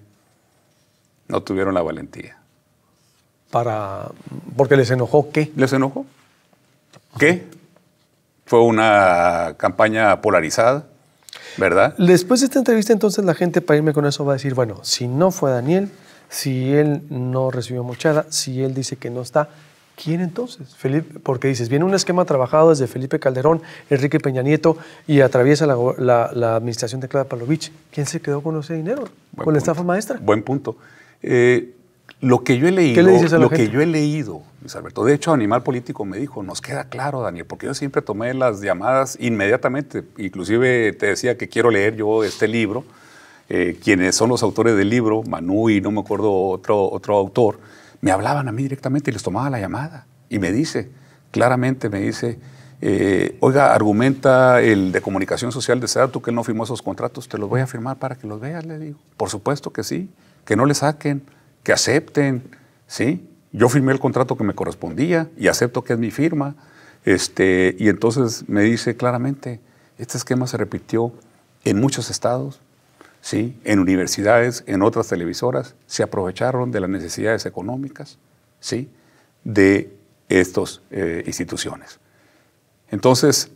No tuvieron la valentía para porque les enojó qué? ¿Les enojó? ¿Qué? Fue una campaña polarizada, ¿verdad? Después de esta entrevista, entonces la gente para irme con eso va a decir, bueno, si no fue Daniel, si él no recibió mochada, si él dice que no está, ¿quién entonces? Felipe, porque dices, viene un esquema trabajado desde Felipe Calderón, Enrique Peña Nieto y atraviesa la, administración de Clara Palovich. ¿Quién se quedó con ese dinero? ¿Con la estafa maestra? Buen punto. Eh, lo que yo he leído, lo que yo he leído, Luis Alberto, de hecho Animal Político me dijo, nos queda claro, Daniel, porque yo siempre tomé las llamadas inmediatamente, inclusive te decía que quiero leer yo este libro, eh, quienes son los autores del libro, Manu y no me acuerdo otro, otro autor, me hablaban a mí directamente y les tomaba la llamada. Y me dice, claramente me dice, eh, oiga, argumenta el de comunicación social de tú que no firmó esos contratos, te los voy a firmar para que los veas, le digo. Por supuesto que sí, que no le saquen que acepten, ¿sí? Yo firmé el contrato que me correspondía y acepto que es mi firma. Este, y entonces me dice claramente, este esquema se repitió en muchos estados, ¿sí? en universidades, en otras televisoras, se aprovecharon de las necesidades económicas ¿sí? de estas eh, instituciones. Entonces,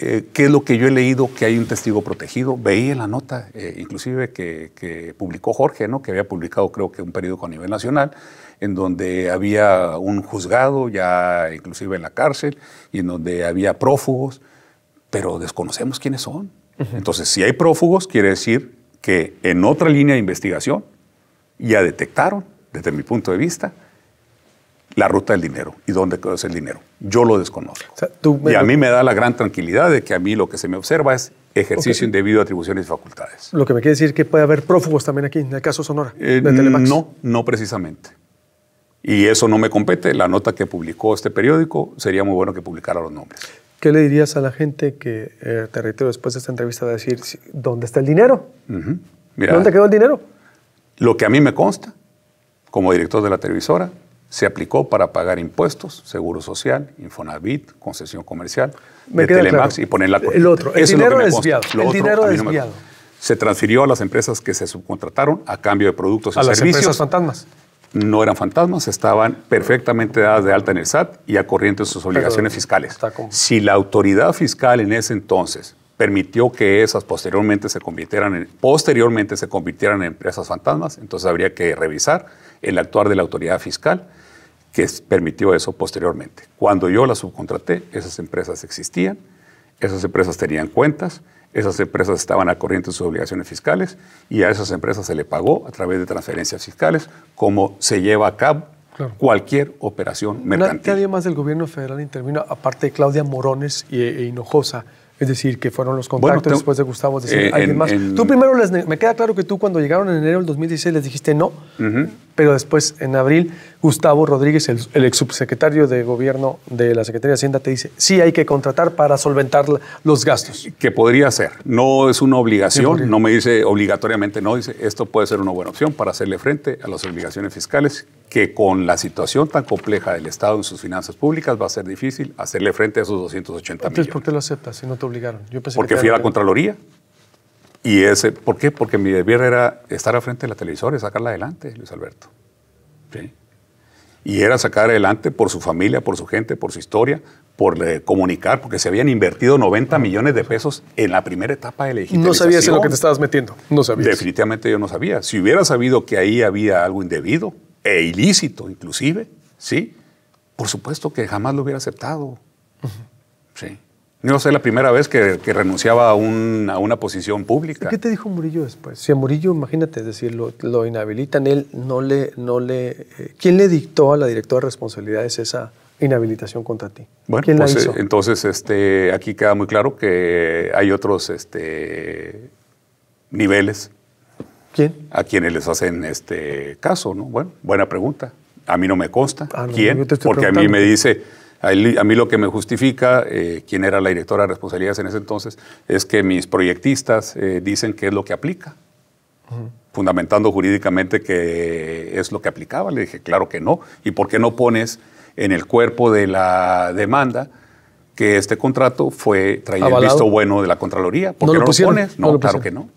eh, qué es lo que yo he leído, que hay un testigo protegido. Veía en la nota, eh, inclusive, que, publicó Jorge, ¿no? que había publicado creo que un periódico a nivel nacional, en donde había un juzgado ya inclusive en la cárcel y en donde había prófugos, pero desconocemos quiénes son. Entonces, si hay prófugos, quiere decir que en otra línea de investigación ya detectaron, desde mi punto de vista, la ruta del dinero y dónde quedó el dinero. Yo lo desconozco. y a mí me da la gran tranquilidad de que a mí lo que se me observa es ejercicio indebido de atribuciones y facultades. Lo que me quiere decir que puede haber prófugos también aquí, en el caso Sonora, eh, No, no precisamente. Y eso no me compete. La nota que publicó este periódico sería muy bueno que publicara los nombres. ¿Qué le dirías a la gente que, eh, te reitero, después de esta entrevista de decir, ¿dónde está el dinero? ¿Dónde quedó el dinero? Lo que a mí me consta, como director de la televisora, se aplicó para pagar impuestos, seguro social, Infonavit, concesión comercial, Telemax y poner la El otro, el dinero desviado. el dinero desviado. Se transfirió a las empresas que se subcontrataron a cambio de productos y servicios. A las empresas fantasmas. No eran fantasmas, estaban perfectamente dadas de alta en el SAT y a corriente de sus obligaciones fiscales. Si la autoridad fiscal en ese entonces permitió que esas posteriormente se convirtieran en, posteriormente se convirtieran en empresas fantasmas, entonces habría que revisar el actuar de la autoridad fiscal que permitió eso posteriormente. Cuando yo la subcontraté, esas empresas existían, esas empresas tenían cuentas, esas empresas estaban a corriente de sus obligaciones fiscales y a esas empresas se le pagó a través de transferencias fiscales, como se lleva a cabo cualquier operación mercantil. Nadie más del gobierno federal intervino, aparte de Claudia Morones e, e, Hinojosa. Es decir, que fueron los contactos después de Gustavo, eh, alguien más. tú primero Me queda claro que tú, cuando llegaron en enero del 2016, les dijiste no, pero después en abril, Gustavo Rodríguez, el, ex subsecretario de Gobierno de la Secretaría de Hacienda, te dice, sí hay que contratar para solventar los gastos. Que podría ser. No es una obligación, no me dice obligatoriamente, no, dice, esto puede ser una buena opción para hacerle frente a las obligaciones fiscales, que con la situación tan compleja del Estado en sus finanzas públicas va a ser difícil hacerle frente a esos 280 Entonces, ¿por qué lo aceptas si no te obligaron? Yo pensé Porque fui a la Contraloría. Y ese, ¿por qué? Porque mi deber era estar al frente de la televisora y sacarla adelante, Luis Alberto. ¿Sí? y era sacar adelante por su familia, por su gente, por su historia, por eh, comunicar, porque se habían invertido 90 millones de pesos en la primera etapa de la No sabías en lo que te estabas metiendo, no sabías. Definitivamente yo no sabía. Si hubiera sabido que ahí había algo indebido e ilícito inclusive, ¿sí? Por supuesto que jamás lo hubiera aceptado. Sí. No sé, la primera vez que, renunciaba a, una posición pública. ¿Qué te dijo Murillo después? Si a Murillo, imagínate, decirlo, lo inhabilitan, él no le... No le eh, ¿Quién le dictó a la directora de responsabilidades esa inhabilitación contra ti? Bueno, ¿Quién pues, eh, entonces este, aquí queda muy claro que hay otros este, niveles. ¿Quién? A quienes les hacen este caso, ¿no? Bueno, buena pregunta. A mí no me consta. Ah, quién, porque a mí me dice a, mí lo que me justifica, eh, quien era la directora de responsabilidades en ese entonces, es que mis proyectistas eh, dicen que es lo que aplica, fundamentando jurídicamente que es lo que aplicaba. Le dije, claro que no. ¿Y por qué no pones en el cuerpo de la demanda? que este contrato fue traído el visto bueno de la Contraloría. ¿Por qué no lo pones? No, claro que no.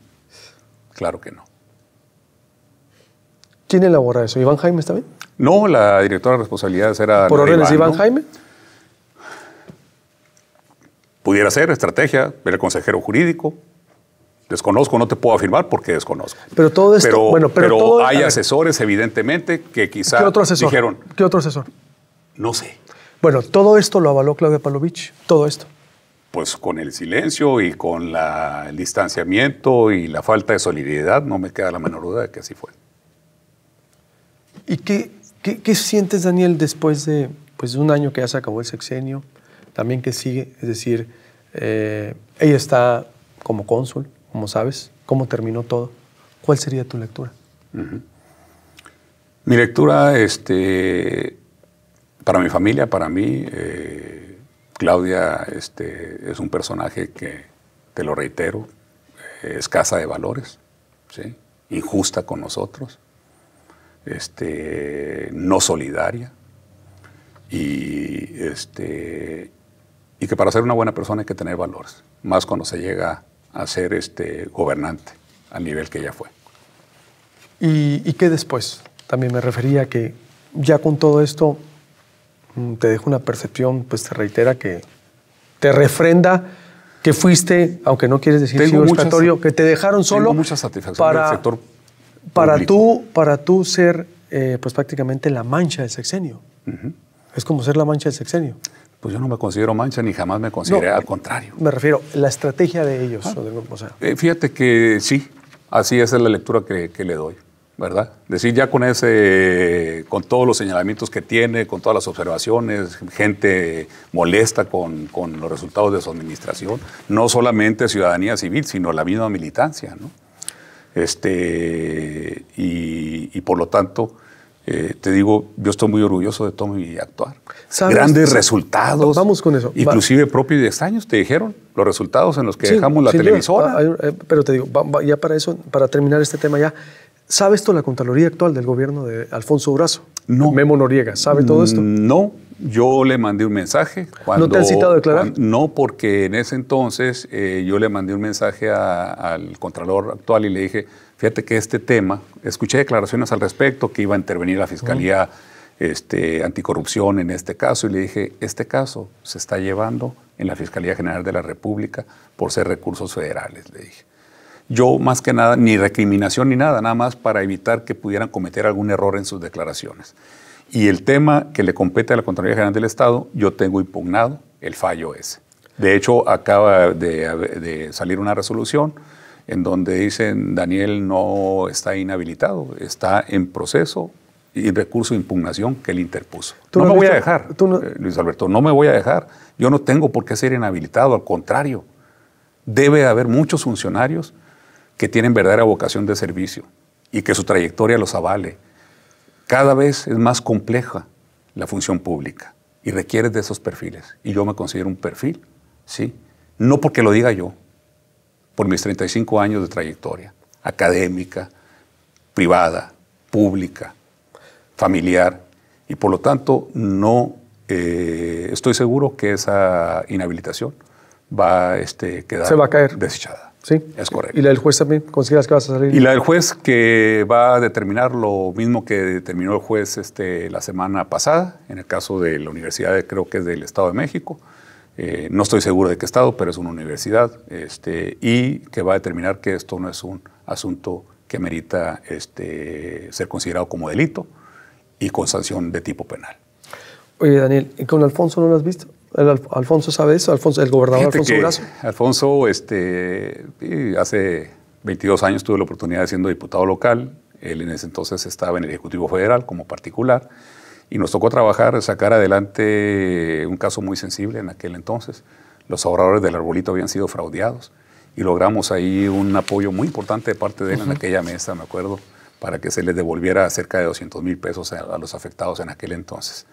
Claro que no. ¿Quién elabora eso? ¿Iván Jaime está bien? No, la directora de responsabilidades era. ¿Por órdenes de Iván Jaime? Pudiera ser estrategia el consejero jurídico. Desconozco, no te puedo afirmar porque desconozco. Pero todo esto, bueno, pero, hay asesores evidentemente que quizás ¿qué otro dijeron. ¿Qué otro asesor? No sé. Bueno, todo esto lo avaló Claudia Palovich, todo esto. Pues con el silencio y con el distanciamiento y la falta de solidaridad, no me queda la menor duda de que así fue. ¿Y qué, qué, sientes, Daniel, después de pues, un año que ya se acabó el sexenio? también que sigue, es decir, eh, ella está como cónsul, como sabes, cómo terminó todo. ¿Cuál sería tu lectura? Mi lectura, este, para mi familia, para mí, eh, Claudia este, es un personaje que, te lo reitero, es escasa de valores, injusta con nosotros, este, no solidaria y, este, y que para ser una buena persona hay que tener valores, más cuando se llega a ser este gobernante al nivel que ya fue. ¿Y, y qué después? También me refería que ya con todo esto mm, te dejo una percepción, pues te reitera que te refrenda que fuiste, aunque no quieres decir tengo muchas, que te dejaron solo mucha satisfacción para, sector para tú, para tú ser eh, pues prácticamente la mancha del sexenio. Es como ser la mancha del sexenio. Pues yo no me considero mancha ni jamás me consideré al contrario. Me refiero, la estrategia de ellos. Ah. o o eh, fíjate que sí, así es la lectura que, le doy, ¿verdad? Decir ya con ese, con todos los señalamientos que tiene, con todas las observaciones, gente molesta con, los resultados de su administración, no solamente ciudadanía civil, sino la misma militancia, ¿no? Este, y por lo tanto, eh, te digo, yo estoy muy orgulloso de Tommy y actuar. ¿Sabes? Grandes resultados. Vamos con eso. Inclusive propios y extraños, te dijeron los resultados en los que dejamos la televisora. Ah, eh, pero te digo, ya para eso, para terminar este tema ya, ¿sabe esto la Contraloría actual del gobierno de Alfonso Brazo? No. Memo Noriega, ¿sabe todo esto? Mm, no, yo le mandé un mensaje. Cuando, ¿No te han citado a declarar? no, porque en ese entonces eh, yo le mandé un mensaje al Contralor actual y le dije, Fíjate que este tema, escuché declaraciones al respecto que iba a intervenir la Fiscalía este, Anticorrupción en este caso y le dije, este caso se está llevando en la Fiscalía General de la República por ser recursos federales, le dije. Yo más que nada, ni recriminación ni nada, nada más para evitar que pudieran cometer algún error en sus declaraciones. Y el tema que le compete a la Contraloría General del Estado, yo tengo impugnado el fallo ese. De hecho, acaba de, de salir una resolución en donde dicen Daniel no está inhabilitado, está en proceso y recurso de impugnación que él interpuso. no me voy a dejar, eh, Luis Alberto, no me voy a dejar. Yo no tengo por qué ser inhabilitado, al contrario. Debe haber muchos funcionarios que tienen verdadera vocación de servicio y que su trayectoria los avale. Cada vez es más compleja la función pública y requiere de esos perfiles. Y yo me considero un perfil, ¿sí? No porque lo diga yo, por mis 35 años de trayectoria, académica, privada, pública, familiar, y por lo tanto no eh, estoy seguro que esa inhabilitación va este, a este, quedar Se va a caer. desechada. Sí. Es correcto. ¿Y la del juez también? ¿Consideras que vas a salir? Y la del juez que va a determinar lo mismo que determinó el juez este, la semana pasada, en el caso de la universidad, creo que es del Estado de México, eh, no estoy seguro de qué estado, pero es una universidad, este, y que va a determinar que esto no es un asunto que merita este, ser considerado como delito y con sanción de tipo penal. Oye, Daniel, ¿y con Alfonso no lo has visto? ¿Alfonso sabe eso? ¿Alfonso, ¿El gobernador Alfonso Alfonso, este, hace 22 años tuve la oportunidad de siendo diputado local. Él en ese entonces estaba en el Ejecutivo Federal como particular. Y nos tocó trabajar, sacar adelante un caso muy sensible en aquel entonces. Los ahorradores del arbolito habían sido fraudeados y logramos ahí un apoyo muy importante de parte de él en aquella mesa, me acuerdo, para que se les devolviera cerca de 200 mil pesos a, los afectados en aquel entonces.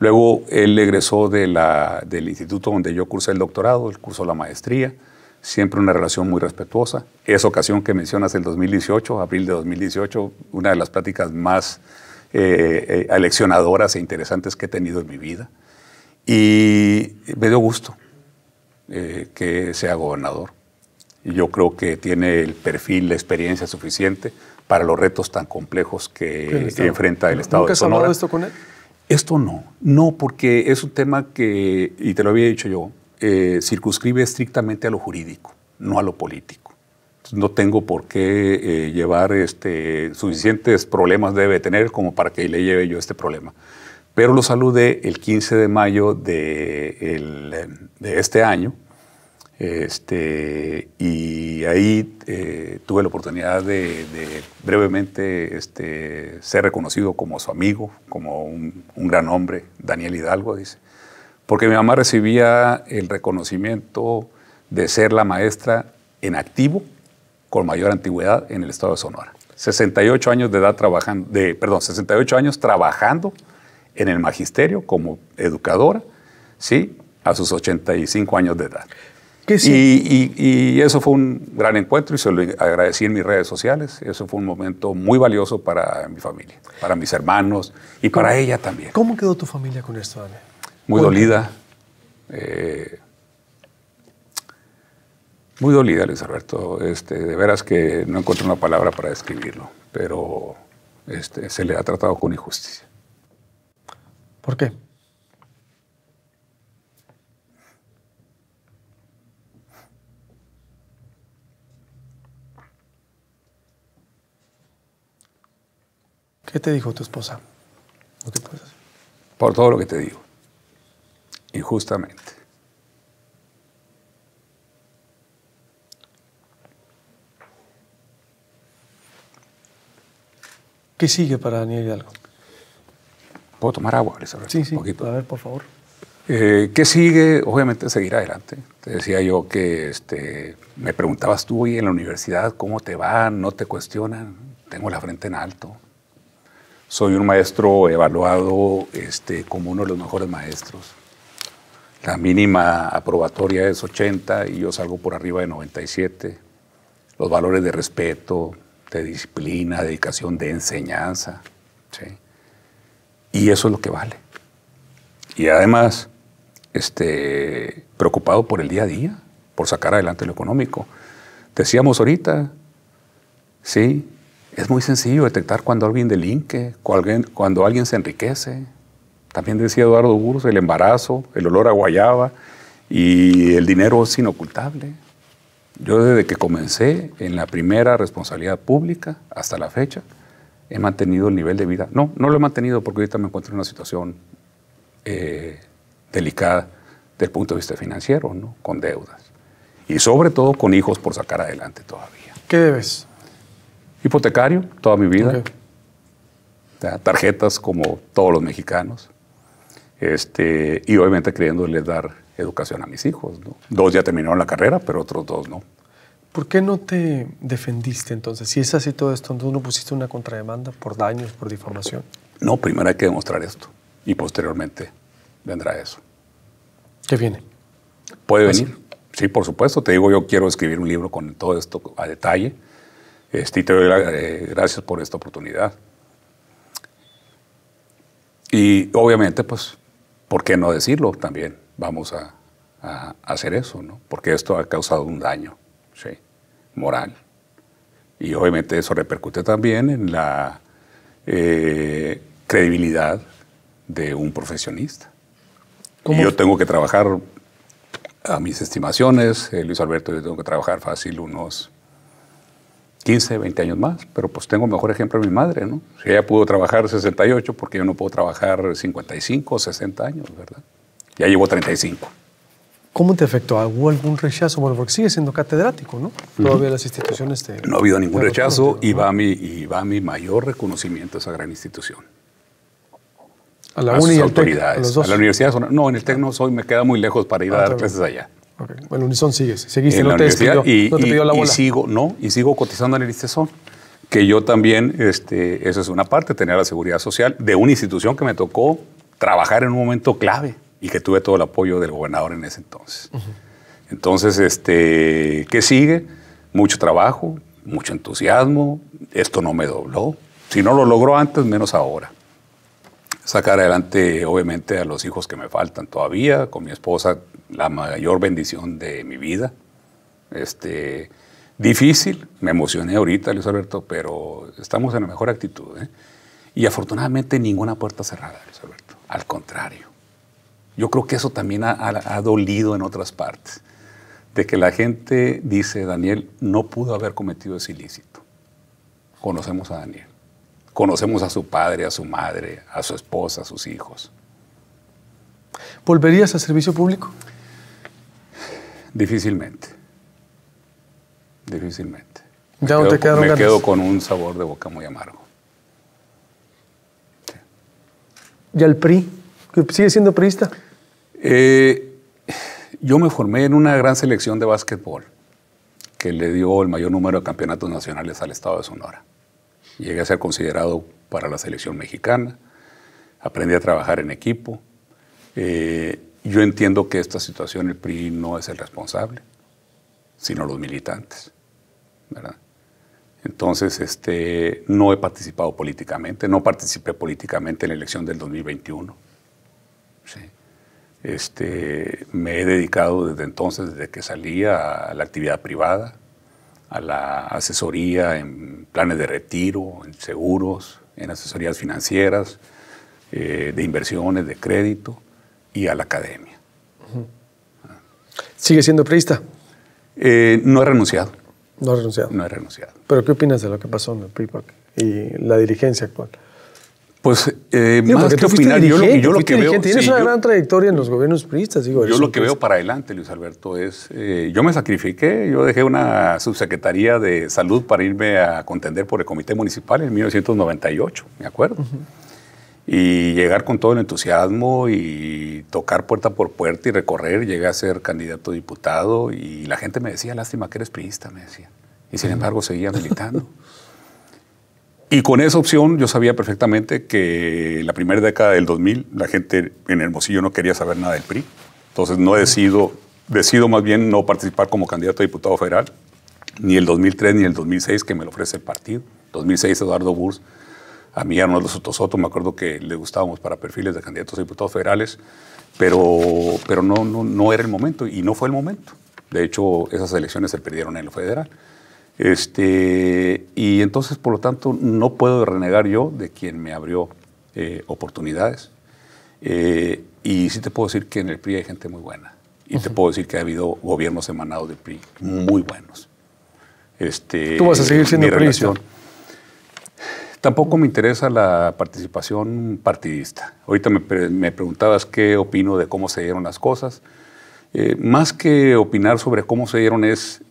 Luego él egresó de la, del instituto donde yo cursé el doctorado, el curso la maestría, siempre una relación muy respetuosa. Esa ocasión que mencionas, el 2018, abril de 2018, una de las pláticas más eh, eh, eleccionadoras e interesantes que he tenido en mi vida. Y me dio gusto eh, que sea gobernador. Yo creo que tiene el perfil, la experiencia suficiente para los retos tan complejos que enfrenta el Estado de Sonora. has hablado esto con él? Esto no, no, porque es un tema que, y te lo había dicho yo, circunscribe estrictamente a lo jurídico, no a lo político no tengo por qué eh, llevar este, suficientes problemas debe tener como para que le lleve yo este problema. Pero lo saludé el 15 de mayo de, este año este, y ahí eh, tuve la oportunidad de, brevemente este, ser reconocido como su amigo, como un, un gran hombre, Daniel Hidalgo, dice. Porque mi mamá recibía el reconocimiento de ser la maestra en activo con mayor antigüedad en el estado de Sonora. 68 años de edad trabajando, de, perdón, 68 años trabajando en el magisterio como educadora, ¿sí? A sus 85 años de edad. sí. y, eso fue un gran encuentro y se lo agradecí en mis redes sociales. Eso fue un momento muy valioso para mi familia, para mis hermanos y para ella también. ¿Cómo quedó tu familia con esto, Dani? Muy dolida. Eh, muy dolida, Luis Alberto. Este, de veras que no encuentro una palabra para describirlo, pero este, se le ha tratado con injusticia. ¿Por qué? ¿Qué te dijo tu esposa? Por todo lo que te digo. Injustamente. ¿Qué sigue para Daniel Hidalgo? ¿Puedo tomar agua? sí, sí, a ver, por favor. Eh, ¿Qué sigue? Obviamente seguir adelante. Te decía yo que este, me preguntabas tú, hoy en la universidad, ¿cómo te van? ¿No te cuestionan? Tengo la frente en alto. Soy un maestro evaluado este, como uno de los mejores maestros. La mínima aprobatoria es 80 y yo salgo por arriba de 97. Los valores de respeto, de disciplina, dedicación, de enseñanza. Y eso es lo que vale. Y además, este, preocupado por el día a día, por sacar adelante lo económico. Decíamos ahorita, sí, es muy sencillo detectar cuando alguien delinque, cuando alguien, se enriquece. También decía Eduardo Burros, el embarazo, el olor a guayaba y el dinero es inocultable. Yo desde que comencé en la primera responsabilidad pública hasta la fecha, he mantenido el nivel de vida. No, no lo he mantenido porque ahorita me encuentro en una situación eh, delicada desde el punto de vista financiero, ¿no? con deudas. Y sobre todo con hijos por sacar adelante todavía. ¿Qué debes? Hipotecario toda mi vida. Tarjetas como todos los mexicanos. Este, y obviamente creyéndole dar educación a mis hijos. Dos ya terminaron la carrera, pero otros dos no. ¿Por qué no te defendiste entonces? Si es así todo esto, no pusiste una contrademanda por daños, por difamación? No, primero hay que demostrar esto y posteriormente vendrá eso. ¿Qué viene? Puede pues venir. Sí, por supuesto. Te digo, yo quiero escribir un libro con todo esto a detalle. Este, te doy eh, gracias por esta oportunidad. Y obviamente, pues, ¿por qué no decirlo también? vamos a, hacer eso, ¿no? Porque esto ha causado un daño moral. Y obviamente eso repercute también en la eh, credibilidad de un profesionista. yo tengo que trabajar a mis estimaciones, eh, Luis Alberto, yo tengo que trabajar fácil unos 15, 20 años más, pero pues tengo mejor ejemplo de mi madre, ¿no? Si ella pudo trabajar 68, porque yo no puedo trabajar 55 60 años, ¿verdad? Ya llevo 35. ¿Cómo te afectó? ¿Hubo algún rechazo? Bueno, porque sigue siendo catedrático, ¿no? Todavía las instituciones No ha habido ningún rechazo y va, mi, y va mi mayor reconocimiento a esa gran institución. A la a uni autoridades. a, la universidad. No, en el TEC ah. soy, me queda muy lejos para ir a ah, dar clases allá. Bueno, Unison sigues, seguiste, en la universidad y, Y sigo, no, y sigo cotizando en el ISTESON, que yo también, este, eso es una parte, tener la seguridad social de una institución que me tocó trabajar en un momento clave y que tuve todo el apoyo del gobernador en ese entonces. Entonces, este, ¿qué sigue? Mucho trabajo, mucho entusiasmo, esto no me dobló. Si no lo logró antes, menos ahora. Sacar adelante, obviamente, a los hijos que me faltan todavía, con mi esposa, la mayor bendición de mi vida. Este, difícil, me emocioné ahorita, Luis Alberto, pero estamos en la mejor actitud. ¿eh? Y afortunadamente ninguna puerta cerrada, Luis Alberto. Al contrario, yo creo que eso también ha, dolido en otras partes, de que la gente dice, Daniel no pudo haber cometido ese ilícito. Conocemos a Daniel, conocemos a su padre, a su madre, a su esposa, a sus hijos. ¿Volverías al servicio público? Difícilmente. Difícilmente. Me ya quedo, quedo con un sabor de boca muy amargo. ¿Y al PRI? ¿Sigue siendo priista? Eh, yo me formé en una gran selección de básquetbol que le dio el mayor número de campeonatos nacionales al estado de Sonora. Llegué a ser considerado para la selección mexicana, aprendí a trabajar en equipo. Eh, yo entiendo que esta situación el PRI no es el responsable, sino los militantes. Entonces, este, no he participado políticamente, no participé políticamente en la elección del 2021. Sí. Este, me he dedicado desde entonces, desde que salía, a, la actividad privada, a la asesoría en planes de retiro, en seguros, en asesorías financieras, eh, de inversiones, de crédito y a la academia. ¿Sigue siendo priista? Eh, no he renunciado. No he renunciado. No he renunciado. ¿Pero qué opinas de lo que pasó en el PRIPAC y la dirigencia actual? Pues eh, que opinar, yo lo, que veo... Tienes una gran trayectoria en los gobiernos priistas. Digo, yo lo que veo para adelante, Luis Alberto, es... Eh, yo me sacrifiqué, yo dejé una subsecretaría de salud para irme a contender por el comité municipal en 1998, me acuerdo. Y llegar con todo el entusiasmo y tocar puerta por puerta y recorrer. Llegué a ser candidato a diputado y la gente me decía, lástima que eres priista, me decía. Y sin embargo seguía militando. [LAUGHS] Y con esa opción yo sabía perfectamente que la primera década del 2000 la gente en Hermosillo no quería saber nada del PRI. Entonces no he decidido, decido más bien no participar como candidato a diputado federal, ni el 2003 ni el 2006 que me lo ofrece el partido. 2006 Eduardo Burs, a mí Arnoldo Soto Soto, me acuerdo que le gustábamos para perfiles de candidatos a diputados federales, pero, pero no, no, no era el momento y no fue el momento. De hecho, esas elecciones se perdieron en lo federal. Este, y entonces, por lo tanto, no puedo renegar yo de quien me abrió eh, oportunidades. Eh, y sí te puedo decir que en el PRI hay gente muy buena. Y te puedo decir que ha habido gobiernos emanados del PRI muy buenos. Este, ¿Tú vas a seguir siendo PRI? Tampoco me interesa la participación partidista. Ahorita me, me, preguntabas qué opino de cómo se dieron las cosas. Eh, más que opinar sobre cómo se dieron es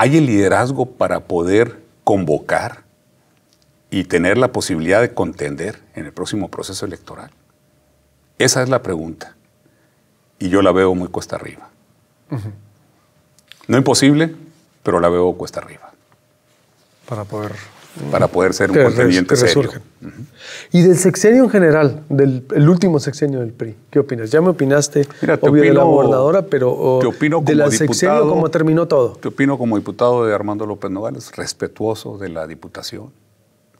¿Hay el liderazgo para poder convocar y tener la posibilidad de contender en el próximo proceso electoral? Esa es la pregunta. Y yo la veo muy cuesta arriba. No imposible, pero la veo cuesta arriba. Para poder para poder ser un contendiente serio. Y del sexenio en general, del el último sexenio del PRI, ¿qué opinas? Ya me opinaste, obvio, de la gobernadora, pero oh, opino como de la diputado, ¿cómo terminó todo? Te opino como diputado de Armando López Nogales, respetuoso de la diputación.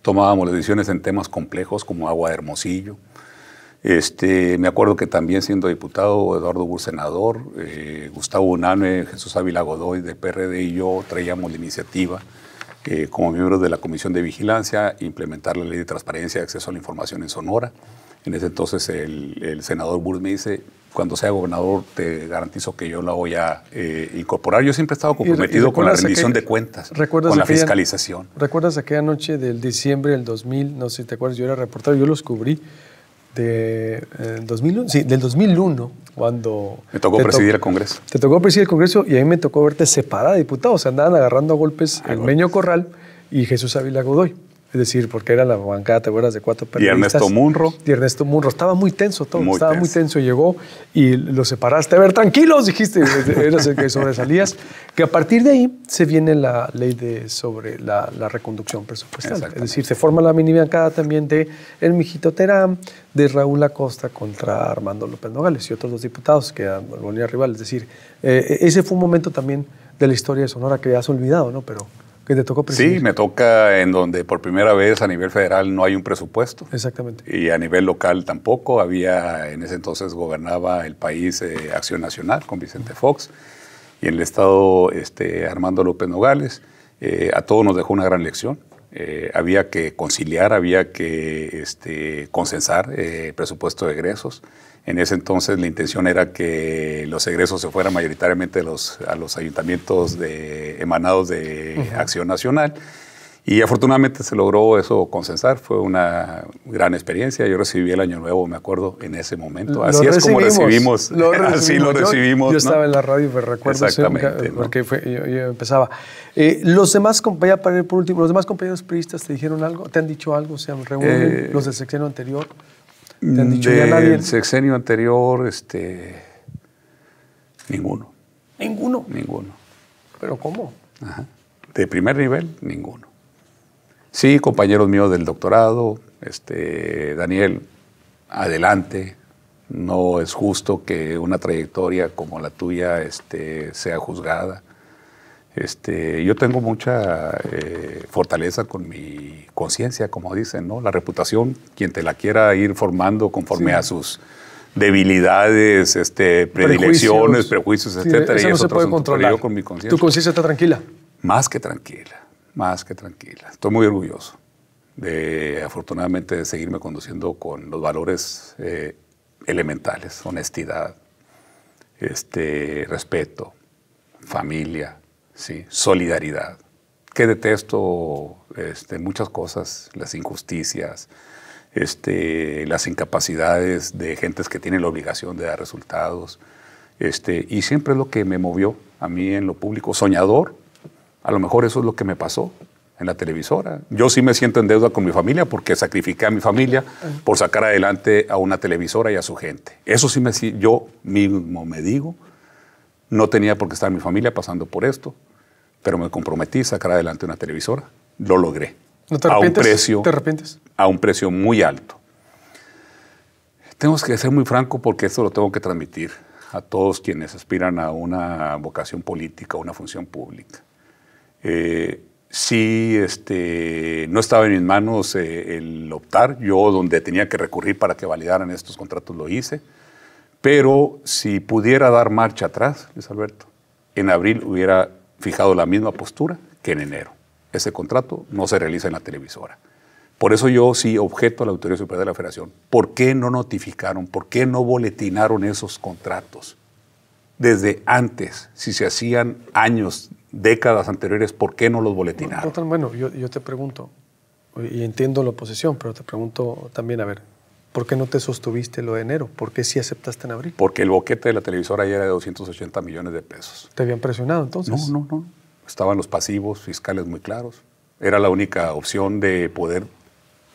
Tomábamos decisiones en temas complejos como agua de Hermosillo. Este, me acuerdo que también siendo diputado, Eduardo Bursenador, eh, Gustavo Unane, Jesús Ávila Godoy de PRD y yo traíamos la iniciativa como miembros de la Comisión de Vigilancia implementar la ley de transparencia de acceso a la información en Sonora. En ese entonces el, senador Burt me dice, cuando sea gobernador te garantizo que yo la voy a eh, incorporar. Yo siempre he estado comprometido con la rendición de cuentas, ¿recuerdas con la fiscalización. ¿Recuerdas aquella noche del diciembre del 2000? No sé si te acuerdas, yo era reportero, yo los cubrí de, eh, 2001, sí, del 2001, cuando... Me tocó presidir el Congreso. Te tocó presidir el Congreso y a mí me tocó verte separada o sea Andaban agarrando a golpes el Meño Corral y Jesús Ávila Godoy. Es decir, porque era la bancada, te acuerdas, de cuatro periodistas. Y Ernesto Munro. Y Ernesto Munro. Estaba muy tenso todo. estaba muy tenso. Llegó y lo separaste. A ver, tranquilos, dijiste. [LAUGHS] Eras el que sobresalías. Que a partir de ahí se viene la ley de, sobre la, reconducción presupuestal. Es decir, se forma la mini bancada también de El Mijito Terán, de Raúl Acosta contra Armando López Nogales y otros dos diputados que eran rival. Es decir, eh, ese fue un momento también de la historia de Sonora que has olvidado, ¿no? Pero Sí, me toca en donde por primera vez a nivel federal no hay un presupuesto. Exactamente. Y a nivel local tampoco. Había, en ese entonces gobernaba el país eh, Acción Nacional con Vicente Fox y en el estado este, Armando López Nogales. Eh, a todos nos dejó una gran lección. Eh, había que conciliar, había que este, consensar presupuesto de egresos. En ese entonces la intención era que los egresos se fueran mayoritariamente a los, ayuntamientos de, emanados de Acción Nacional. Y afortunadamente se logró eso consensar, fue una gran experiencia. Yo recibí el Año Nuevo, me acuerdo, en ese momento. Así es como recibimos, lo [LAUGHS] así lo recibimos. Yo, estaba en la radio, pero recuerdo Exactamente, porque yo, empezaba. Eh, los demás, compañeros, por último, ¿los demás compañeros priistas te dijeron algo? ¿Te han dicho algo? ¿Se han reunido eh, los de sección anterior? ¿Te han dicho ya nadie? El sexenio anterior, este, ninguno. ¿Ninguno? Ninguno. ¿Pero cómo? De primer nivel, ninguno. Sí, compañeros míos del doctorado, este, Daniel, adelante. No es justo que una trayectoria como la tuya este, sea juzgada. Este, yo tengo mucha eh, fortaleza con mi conciencia, como dicen, ¿no? La reputación, quien te la quiera ir formando conforme a sus debilidades, este, predilecciones, prejuicios, etc. Eso no se puede controlar. ¿Tu conciencia está tranquila? Más que tranquila, más que tranquila. Estoy muy orgulloso de, afortunadamente, de seguirme conduciendo con los valores eh, elementales, honestidad, este, respeto, familia, Sí, solidaridad. Que detesto este, muchas cosas, las injusticias, este, las incapacidades de gentes que tienen la obligación de dar resultados. Este, y siempre es lo que me movió a mí en lo público. Soñador, a lo mejor eso es lo que me pasó en la televisora. Yo sí me siento en deuda con mi familia porque sacrifiqué a mi familia por sacar adelante a una televisora y a su gente. Eso sí me yo mismo me digo, no tenía por qué estar mi familia pasando por esto pero me comprometí a sacar adelante una televisora. Lo logré. ¿No te arrepientes? A un precio, A un precio muy alto. Tengo que ser muy franco porque esto lo tengo que transmitir a todos quienes aspiran a una vocación política, a una función pública. Eh, sí, este, no estaba en mis manos eh, el optar. Yo donde tenía que recurrir para que validaran estos contratos lo hice. Pero si pudiera dar marcha atrás, Luis Alberto, en abril hubiera fijado la misma postura que en enero. Ese contrato no se realiza en la televisora. Por eso yo sí objeto a la Autoridad Superior de la Federación. ¿Por qué no notificaron? ¿Por qué no boletinaron esos contratos? Desde antes, si se hacían años, décadas anteriores, ¿por qué no los boletinaron? Bueno, yo, yo te pregunto, y entiendo la oposición, pero te pregunto también, a ver, ¿Por qué no te sostuviste lo de enero? ¿Por qué sí aceptaste en abril? Porque el boquete de la televisora ya era de 280 millones de pesos. ¿Te habían presionado entonces? No, no, no. Estaban los pasivos fiscales muy claros. Era la única opción de poder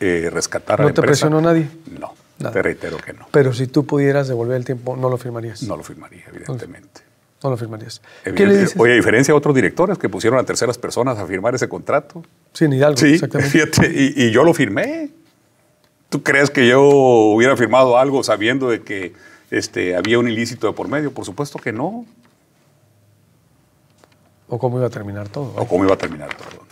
eh, rescatar ¿No a la ¿No te presionó nadie? No, te reitero que no. Pero si tú pudieras devolver el tiempo, ¿no lo firmarías? No lo firmaría, evidentemente. No, lo firmarías. ¿Qué le dices? Oye, a diferencia de otros directores que pusieron a terceras personas a firmar ese contrato. Sí, en Hidalgo, sí, exactamente. y yo lo firmé. ¿Tú crees que yo hubiera firmado algo sabiendo de que este, había un ilícito de por medio? Por supuesto que no. ¿O cómo iba a terminar todo? ¿O cómo iba a terminar todo?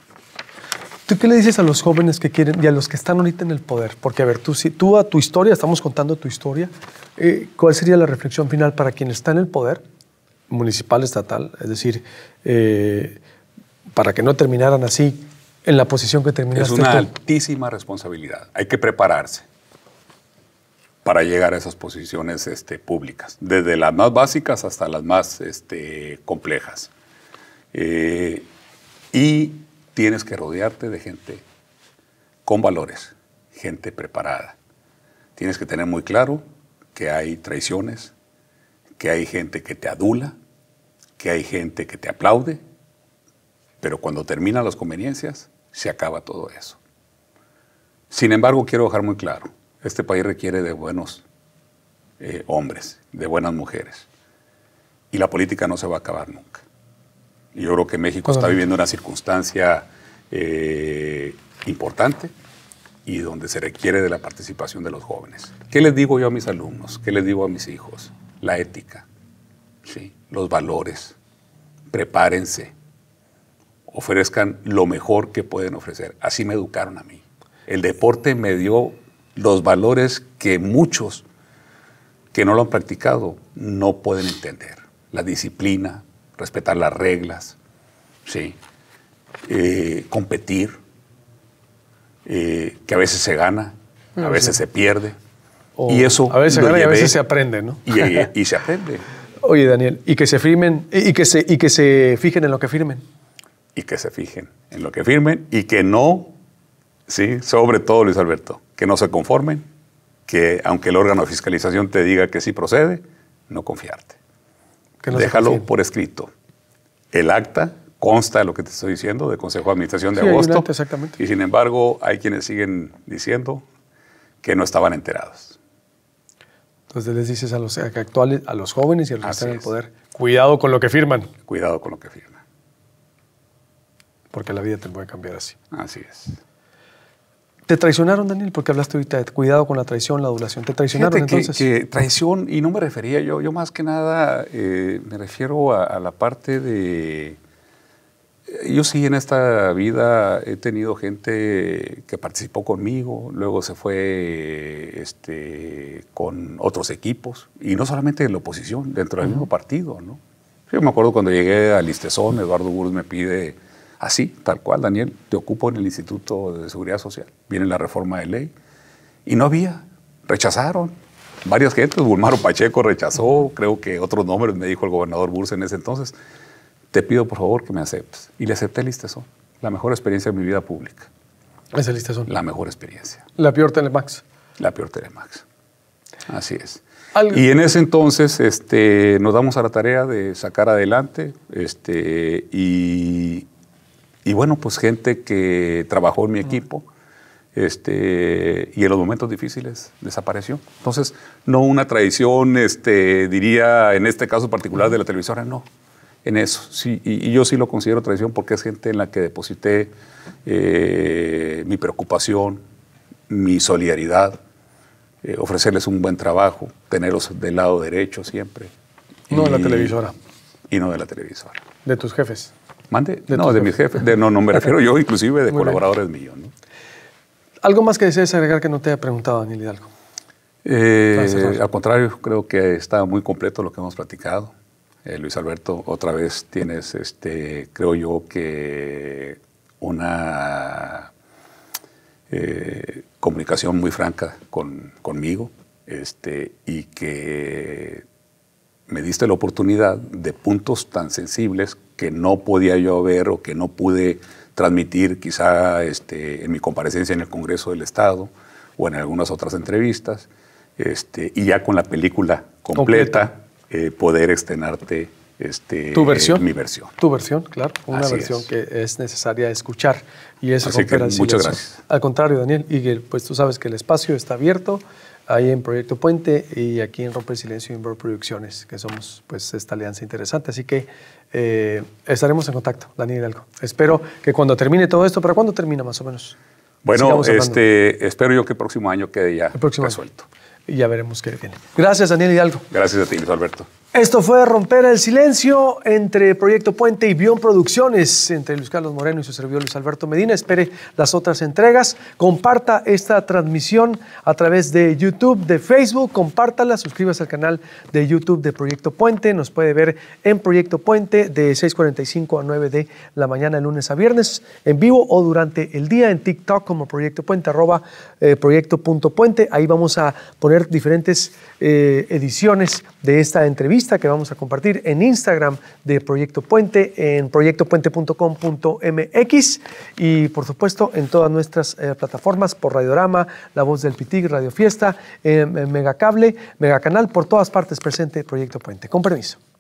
¿Tú qué le dices a los jóvenes que quieren y a los que están ahorita en el poder? Porque, a ver, tú, a tu historia, estamos contando tu historia, eh, ¿cuál sería la reflexión final para quien está en el poder, municipal, estatal? Es decir, eh, para que no terminaran así en la posición que terminaste. Es una altísima responsabilidad. Hay que prepararse para llegar a esas posiciones este, públicas, desde las más básicas hasta las más este, complejas. Eh, y tienes que rodearte de gente con valores, gente preparada. Tienes que tener muy claro que hay traiciones, que hay gente que te adula, que hay gente que te aplaude, pero cuando terminan las conveniencias, se acaba todo eso. Sin embargo, quiero dejar muy claro, este país requiere de buenos eh, hombres, de buenas mujeres. Y la política no se va a acabar nunca. Y yo creo que México está viviendo una circunstancia eh, importante y donde se requiere de la participación de los jóvenes. ¿Qué les digo yo a mis alumnos? ¿Qué les digo a mis hijos? La ética, ¿sí? los valores. Prepárense ofrezcan lo mejor que pueden ofrecer. Así me educaron a mí. El deporte me dio los valores que muchos que no lo han practicado no pueden entender. La disciplina, respetar las reglas, ¿sí? Eh, competir, eh, que a veces se gana, a veces se pierde. y eso a veces se gana y a veces se aprende, ¿no? Y, [LAUGHS] se aprende. Oye, Daniel, y que se firmen, y que se, y que se fijen en lo que firmen y que se fijen en lo que firmen y que no, sí, sobre todo Luis Alberto, que no se conformen, que aunque el órgano de fiscalización te diga que sí procede, no confiarte. Déjalo por escrito. El acta consta de lo que te estoy diciendo de Consejo de Administración de agosto. exactamente. Y sin embargo, hay quienes siguen diciendo que no estaban enterados. Entonces les dices a los actuales, a los jóvenes y a los que están en el poder, cuidado con lo que firman. Cuidado con lo que firman porque la vida te puede cambiar así. Así es. ¿Te traicionaron, Daniel? Porque hablaste ahorita de cuidado con la traición, la adulación. ¿Te traicionaron entonces? traición, y no me refería yo, yo más que nada eh, me refiero a, la parte de... Yo sí en esta vida he tenido gente que participó conmigo, luego se fue este, con otros equipos, y no solamente en la oposición, dentro del mismo partido, ¿no? Yo me acuerdo cuando llegué a Listezón, Eduardo Burz me pide Así, tal cual, Daniel, te ocupo en el Instituto de Seguridad Social. Viene la reforma de ley. Y no había, rechazaron. Varias gentes, Bulmaro Pacheco rechazó, creo que otros nombres me dijo el gobernador Bursa en ese entonces. Te pido por favor que me aceptes. Y le acepté el listezón, la mejor experiencia de mi vida pública. Es el listezón. La mejor experiencia. La peor Telemax. La peor Telemax. Así es. Y en ese entonces este, nos damos a la tarea de sacar adelante este, y, y bueno, pues gente que trabajó en mi equipo este, y en los momentos difíciles desapareció. Entonces, no una tradición, este, diría, en este caso particular de la televisora, no, en eso. Sí, y, yo sí lo considero tradición porque es gente en la que deposité eh, mi preocupación, mi solidaridad, eh, ofrecerles un buen trabajo, tenerlos del lado derecho siempre. No de la televisora. Y no de la televisora. De tus jefes. Mande, no, de mi jefe no, me [LAUGHS] refiero yo, inclusive de colaboradores míos. ¿Algo más que desees agregar que no te haya preguntado, Daniel Hidalgo? Eh, al contrario, creo que está muy completo lo que hemos platicado. Eh, Luis Alberto, otra vez tienes, este, creo yo, que una eh, comunicación muy franca conmigo este, y que me diste la oportunidad de puntos tan sensibles que no podía yo ver o que no pude transmitir quizá este, en mi comparecencia en el Congreso del Estado o en algunas otras entrevistas, este, y ya con la película completa, eh, poder estrenarte este, tu versión, mi versión. Tu versión, claro, una versión que es necesaria escuchar y eso Así que muchas gracias. Al contrario, Daniel, pues tú sabes que el espacio está abierto ahí en Proyecto Puente y aquí en Romper Silencio y Inver Producciones, que somos pues esta alianza interesante. Así que eh, estaremos en contacto, Daniel Hidalgo. Espero que cuando termine todo esto, ¿para cuándo termina más o menos? Bueno, este, espero yo que el próximo año quede ya el próximo resuelto. Y ya veremos qué viene. Gracias, Daniel Hidalgo. Gracias a ti, Luis Alberto. Esto fue Romper el Silencio entre Proyecto Puente y Bion Producciones, entre Luis Carlos Moreno y su servidor Luis Alberto Medina. Espere las otras entregas. Comparta esta transmisión a través de YouTube, de Facebook. Compártala, suscríbase al canal de YouTube de Proyecto Puente. Nos puede ver en Proyecto Puente de 6.45 a 9 de la mañana, lunes a viernes, en vivo o durante el día en TikTok como Proyecto Puente, eh, proyecto Puente. Ahí vamos a poner diferentes eh, ediciones de esta entrevista que vamos a compartir en Instagram de Proyecto Puente, en proyectopuente.com.mx y por supuesto en todas nuestras eh, plataformas por Radiorama, La Voz del Pitig, Radio Fiesta, Megacable, Megacanal, por todas partes presente Proyecto Puente. Con permiso.